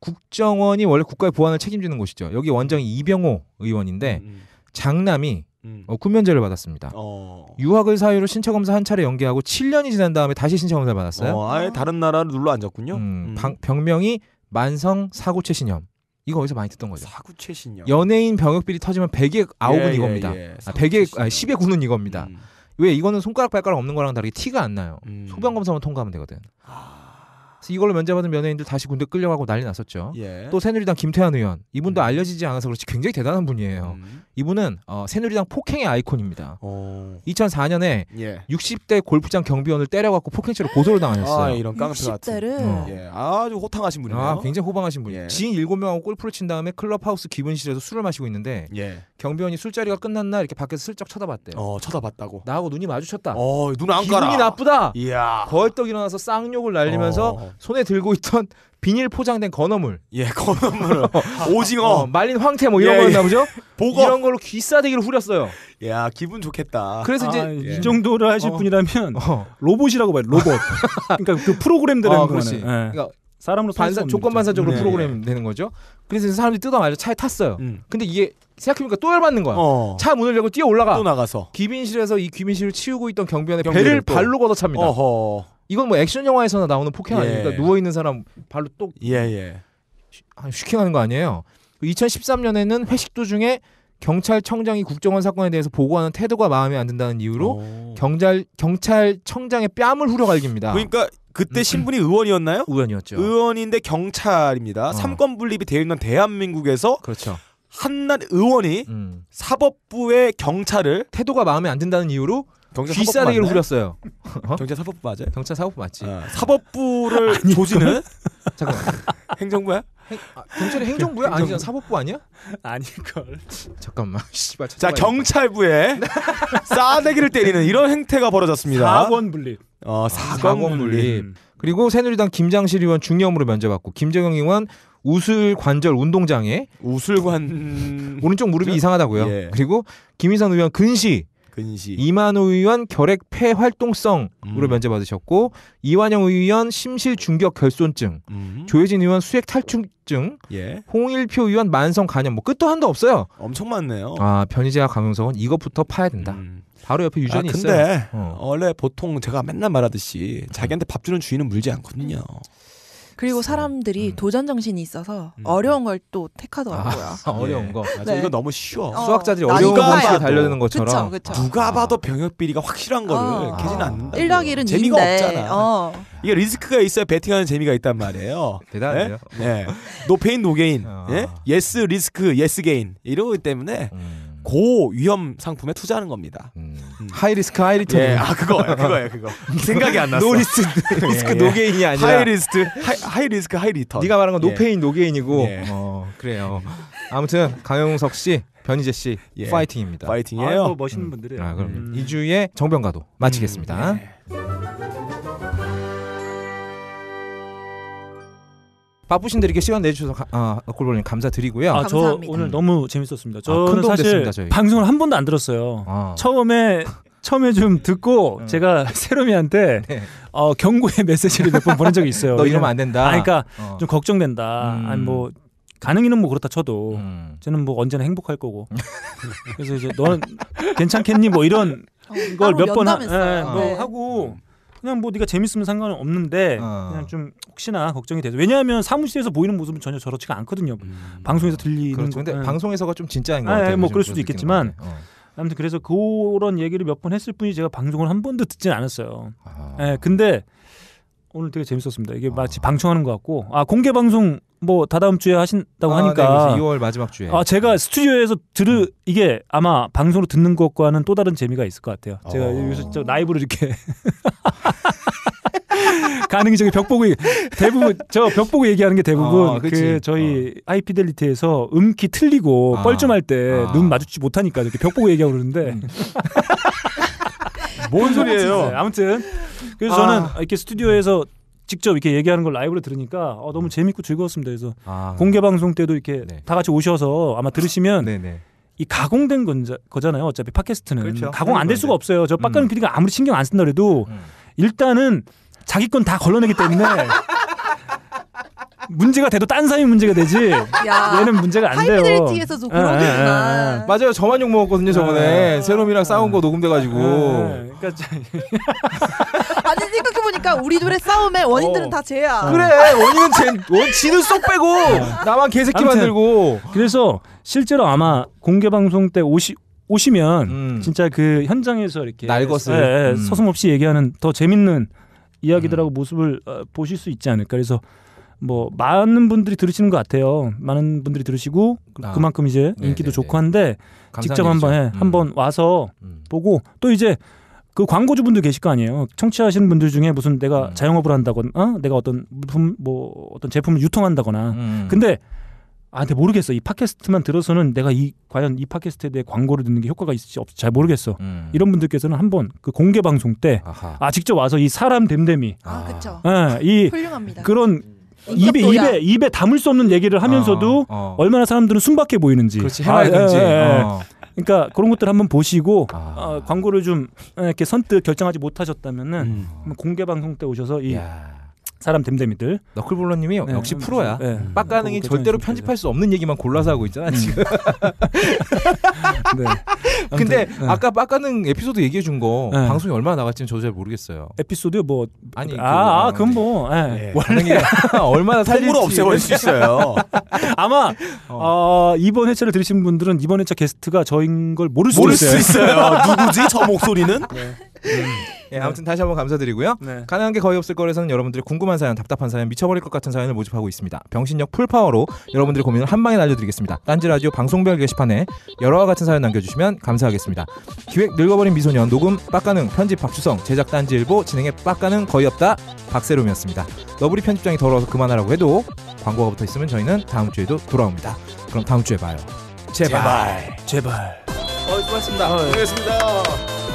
국정원이 원래 국가의 보안을 책임지는 곳이죠. 여기 원장이 이병호 의원인데 음. 음. 장남이 음. 어, 면제를 받았습니다. 어. 유학을 사유로 신체 검사 한 차례 연기하고 7년이 지난 다음에 다시 신체 검사를 받았어요. 어, 아예 다른 나라를 눌러 앉았군요. 음, 음, 방, 병명이 만성 사구체 신염. 이거 어디서 많이 듣던 거죠. 사구체 신염. 연예인 병역 비리 터지면 100에 9은 예, 예, 이겁니다. 예, 예. 아, 100에 아, 10에 9는 이겁니다. 음. 왜 이거는 손가락 발가락 없는 거랑 다르게 티가 안 나요. 음. 소변 검사만 통과하면 되거든. 아. 이걸로 면제받은 면회인들 다시 군대 끌려가고 난리 났었죠. 예. 또 새누리당 김태환 의원 이분도 음. 알려지지 않아서 그렇지 굉장히 대단한 분이에요. 음. 이분은 어, 새누리당 폭행의 아이콘입니다. 오. 2004년에 예. 60대 골프장 경비원을 때려갖고 폭행죄로 고소를 당하셨어요. 아, 이런 깡패 같은. 어. 예. 아주 호탕하신 분이에요. 아, 굉장히 호방하신 분이에요. 예. 지인 7명하고 골프를 친 다음에 클럽하우스 기분실에서 술을 마시고 있는데 예. 경비원이 술자리가 끝났나 이렇게 밖에서 슬쩍 쳐다봤대요. 어, 쳐다봤다고. 나하고 눈이 마주쳤다. 어, 눈안 깔아. 기분이 나쁘다. 이야. 벌떡 일어나서 쌍욕을 날리면서 어. 손에 들고 있던 비닐 포장된 건어물. 예, 건어물. 오징어. 어, 말린 황태 뭐 이런 예, 예, 거였나 보죠? 보거. 이런 걸로 귀싸대기를 후렸어요. 야, 기분 좋겠다. 그래서 아, 이제 예. 이 정도를 하실 어. 분이라면 어. 로봇이라고 봐요. 로봇. 그러니까 그 프로그램 들는 어, 거네. 예. 그러니까 사람으로 반사 조건 반사적으로 네. 프로그램 되는 거죠. 그래서 사람들이 뜯어맞아 차에 탔어요. 음. 근데 이게 생각해보니까 또 열받는 거야. 어. 차 문을 열고 뛰어 올라가. 또 나가서 귀빈실에서 이 귀빈실을 치우고 있던 경비원의 배를 또. 발로 걷어찹니다. 어허. 이건 뭐 액션 영화에서나 나오는 폭행 예. 아닙니까? 누워 있는 사람 발로 또 예예 슈킹하는 예. 아, 거 아니에요. 2013년에는 그 회식 도중에 경찰청장이 국정원 사건에 대해서 보고하는 태도가 마음에 안 든다는 이유로 어. 경찰 경찰청장의 뺨을 후려갈깁니다. 그러니까 그때 음. 신분이 의원이었나요? 의원이었죠. 의원인데 경찰입니다. 어. 삼권 분립이 되어 있는 대한민국에서 그렇죠. 한낱 의원이 음. 사법부의 경찰을 태도가 마음에 안 든다는 이유로 경찰 귀싸대기를 맞나요? 후렸어요. 어? 경찰 사법부 맞아요? 경찰 사법부 맞지. 아, 사법부를 아니, 조지는 잠깐 행정부야? 행, 아, 경찰이 행정부야? 행정부. 아니야 사법부 아니야? 아닐걸. 잠깐만. 씨발. 자 경찰부에 싸대기를 때리는 이런 행태가 벌어졌습니다. 사권 분립. 어 아, 사권 분립. 분 음. 그리고 새누리당 김장실 의원 중염으로 면제받고 김재경 의원 우술 관절 운동장애 우술관 오른쪽 무릎이 이상하다고요. 예. 그리고 김희선 의원 근시 근시 이만호 의원 결핵 폐활동성으로 음. 면제받으셨고 이완영 의원 심실 중격 결손증, 음. 조혜진 의원 수액 탈출증, 예. 홍일표 의원 만성 간염 뭐 끝도 한도 없어요. 엄청 많네요. 아 변희재와 강용석은 이것부터 파야 된다. 음. 바로 옆에 아, 유전이 아, 근데 있어요. 근데 어. 원래 보통 제가 맨날 말하듯이 자기한테 밥 주는 주인은 물지 않거든요. 그리고 사람들이 음. 도전 정신이 있어서 음. 어려운 걸 또 택하더라고요. 아, 아 어려운 예. 거. 맞 네. 이거 너무 쉬워. 어, 수학자들이 어려운 공식에 달려드는 것처럼 그쵸, 그쵸. 누가 어. 봐도 병역 비리가 확실한 거를 계지는 어. 않는다. 1 1은 재미가 없잖아. 어. 이게 리스크가 있어야 베팅하는 재미가 있단 말이에요. 대단해요. 네. 네. 노페인 노게인. 예? 예스 리스크 예스 게인. 어. 예? 이러기 때문에 음. 고위험 상품에 투자하는 겁니다. 음. 하이리스크 음. 하이리턴. 예, 아 그거예요, 그거예요, 그거. 생각이 안 났어. 노리스 리스크 예, 노게인이 아니라 하이리스트, 하이, 리스크 하이리턴. 네가 말한 건 예. 노페인 노게인이고. 예. 어, 그래요. 아무튼 강영석 씨, 변희재 씨 예. 파이팅입니다. 파이팅이에요. 아, 멋있는 분들이에요. 음. 아, 그럼 음. 2주의 정병가도 마치겠습니다. 네. 바쁘신데 이렇게 시간 내주셔서 가, 아, 어, 골볼님 감사드리고요. 아, 저 오늘 너무 재밌었습니다. 아, 저는 아, 사실 저희. 방송을 한 번도 안 들었어요. 아. 처음에 처음에 좀 듣고 음. 제가 세롬이한테 네. 어, 경고의 메시지를 몇 번 보낸 적이 있어요. 너 이러면 안 된다. 아 그러니까 어. 좀 걱정된다. 음. 아니 뭐 가능이는 뭐 그렇다 쳐도 음. 저는 뭐 언제나 행복할 거고. 그래서 이제 너는 괜찮겠니? 뭐 이런 어, 걸몇 번 하, 예, 뭐 네. 하고 음. 그냥 뭐 네가 재밌으면 상관은 없는데 어. 그냥 좀 혹시나 걱정이 돼서 왜냐하면 사무실에서 보이는 모습은 전혀 저렇지가 않거든요. 음. 방송에서 들리는 그렇죠. 거. 근데 네. 방송에서가 좀 진짜인 것 아, 예, 같아요. 뭐 그럴 수도 있겠지만 어. 아무튼 그래서 그런 얘기를 몇 번 했을 뿐이 제가 방송을 한 번도 듣진 않았어요. 아. 예, 근데 오늘 되게 재밌었습니다. 이게 아. 마치 아. 방청하는 것 같고 아 공개 방송 뭐 다다음 주에 하신다고 아, 네, 하니까 네, 2월 마지막 주에 아 제가 스튜디오에서 들으 음. 이게 아마 방송으로 듣는 것과는 또 다른 재미가 있을 것 같아요. 제가 어. 여기서 저 라이브로 이렇게 가능이 저벽 보고 대부분 저벽 보고 얘기하는 게 대부분 어, 그 저희 어. 하이피델리티에서 음키 틀리고 아. 뻘쭘할 때눈 아. 마주치지 못하니까 이렇게 벽 보고 얘기하고 그러는데 음. 뭔 소리예요? 아무튼 그래서 아. 저는 이렇게 스튜디오에서 직접 이렇게 얘기하는 걸 라이브로 들으니까 어, 너무 재밌고 즐거웠습니다. 그래서 아. 공개 방송 때도 이렇게 네. 다 같이 오셔서 아마 들으시면 네네. 이 가공된 건자, 거잖아요. 어차피 팟캐스트는 그렇죠. 가공 안 될 수가 없어요. 저 빡가는 음. PD가 아무리 신경 안 쓴다 그래도 음. 일단은 자기 건 다 걸러내기 때문에 문제가 돼도 딴 사람이 문제가 되지. 야, 얘는 문제가 안 돼요. 하이비드티에서좀 예, 그런 거구나. 예, 예. 맞아요. 저만 욕 먹었거든요. 저번에 세롬이랑 싸운 거 녹음돼가지고. 그러니까 아니 생각해 보니까 우리 둘의 싸움의 원인들은 어. 다 쟤야. 그래 원인은 쟤, 원 지는 쏙 빼고 어. 나만 개새끼 만들고. 그래서 실제로 아마 공개 방송 때 오시 오시면 음. 진짜 그 현장에서 이렇게 날것을 예, 예, 음. 서슴없이 얘기하는 더 재밌는 이야기들하고 음. 모습을 어, 보실 수 있지 않을까. 그래서 뭐 많은 분들이 들으시는 것 같아요. 많은 분들이 들으시고 아. 그만큼 이제 네 인기도 네, 좋고 네. 한데 직접 한번 해, 음. 한번 와서 음. 보고 또 이제 그 광고주분들 계실 거 아니에요. 청취하시는 분들 중에 무슨 내가 음. 자영업을 한다거나 어? 내가 어떤 물품 뭐 어떤 제품을 유통한다거나 근데 아, 근데 모르겠어. 이 팟캐스트만 들어서는 내가 이 과연 이 팟캐스트에 대해 광고를 듣는 게 효과가 있을지 없지잘 모르겠어. 음. 이런 분들께서는 한번 그 공개 방송 때 아하. 아 직접 와서 이 사람 됨됨이 아, 그렇죠. 예, 이 훌륭합니다. 그런 음. 입에 입에 입에 담을 수 없는 얘기를 하면서도 어, 어. 얼마나 사람들은 순박해 보이는지. 그렇지. 해맑은지. 아, 예, 예, 예, 어. 그러니까 그런 것들 한번 보시고 아. 어, 광고를 좀 이렇게 선뜻 결정하지 못하셨다면은 음. 공개 방송 때 오셔서 이 야. 사람 됨됨이들. 너클볼러님이 네. 역시 프로야. 네. 빡가능이 절대로 편집할 수 없는 얘기만 골라서 하고 있잖아 음. 지금. 네. 근데 네. 아까 빡가능 에피소드 얘기해 준거 네. 방송이 얼마나 나갔지는 저도 잘 모르겠어요. 에피소드 뭐 아니 아, 그, 아, 아 그건 네. 뭐 예. 네. 원래 네. 얼마나 살릴지 없애버릴 수 있어요. 아마 어. 어, 이번 회차를 들으신 분들은 이번 회차 게스트가 저인 걸 모를, 모를 수 있어요. 누구지 저 목소리는? 음. 예, 네. 아무튼 다시 한번 감사드리고요. 네. 가능한 게 거의 없을 거에서는 여러분들이 궁금한 사연, 답답한 사연, 미쳐버릴 것 같은 사연을 모집하고 있습니다. 병신력 풀파워로 여러분들의 고민을 한 방에 날려드리겠습니다. 딴지 라디오 방송별 게시판에 여러와 같은 사연 남겨주시면 감사하겠습니다. 기획 늙어버린 미소년, 녹음 빡가능, 편집 박주성, 제작 딴지 일보, 진행에 빡가능 거의 없다 박세롬이었습니다. 너브리 편집장이 더러워서 그만하라고 해도 광고가 붙어 있으면 저희는 다음 주에도 돌아옵니다. 그럼 다음 주에 봐요. 제발 제발. 제발. 어, 수고하셨습니다. 어, 예. 수고하셨습니다.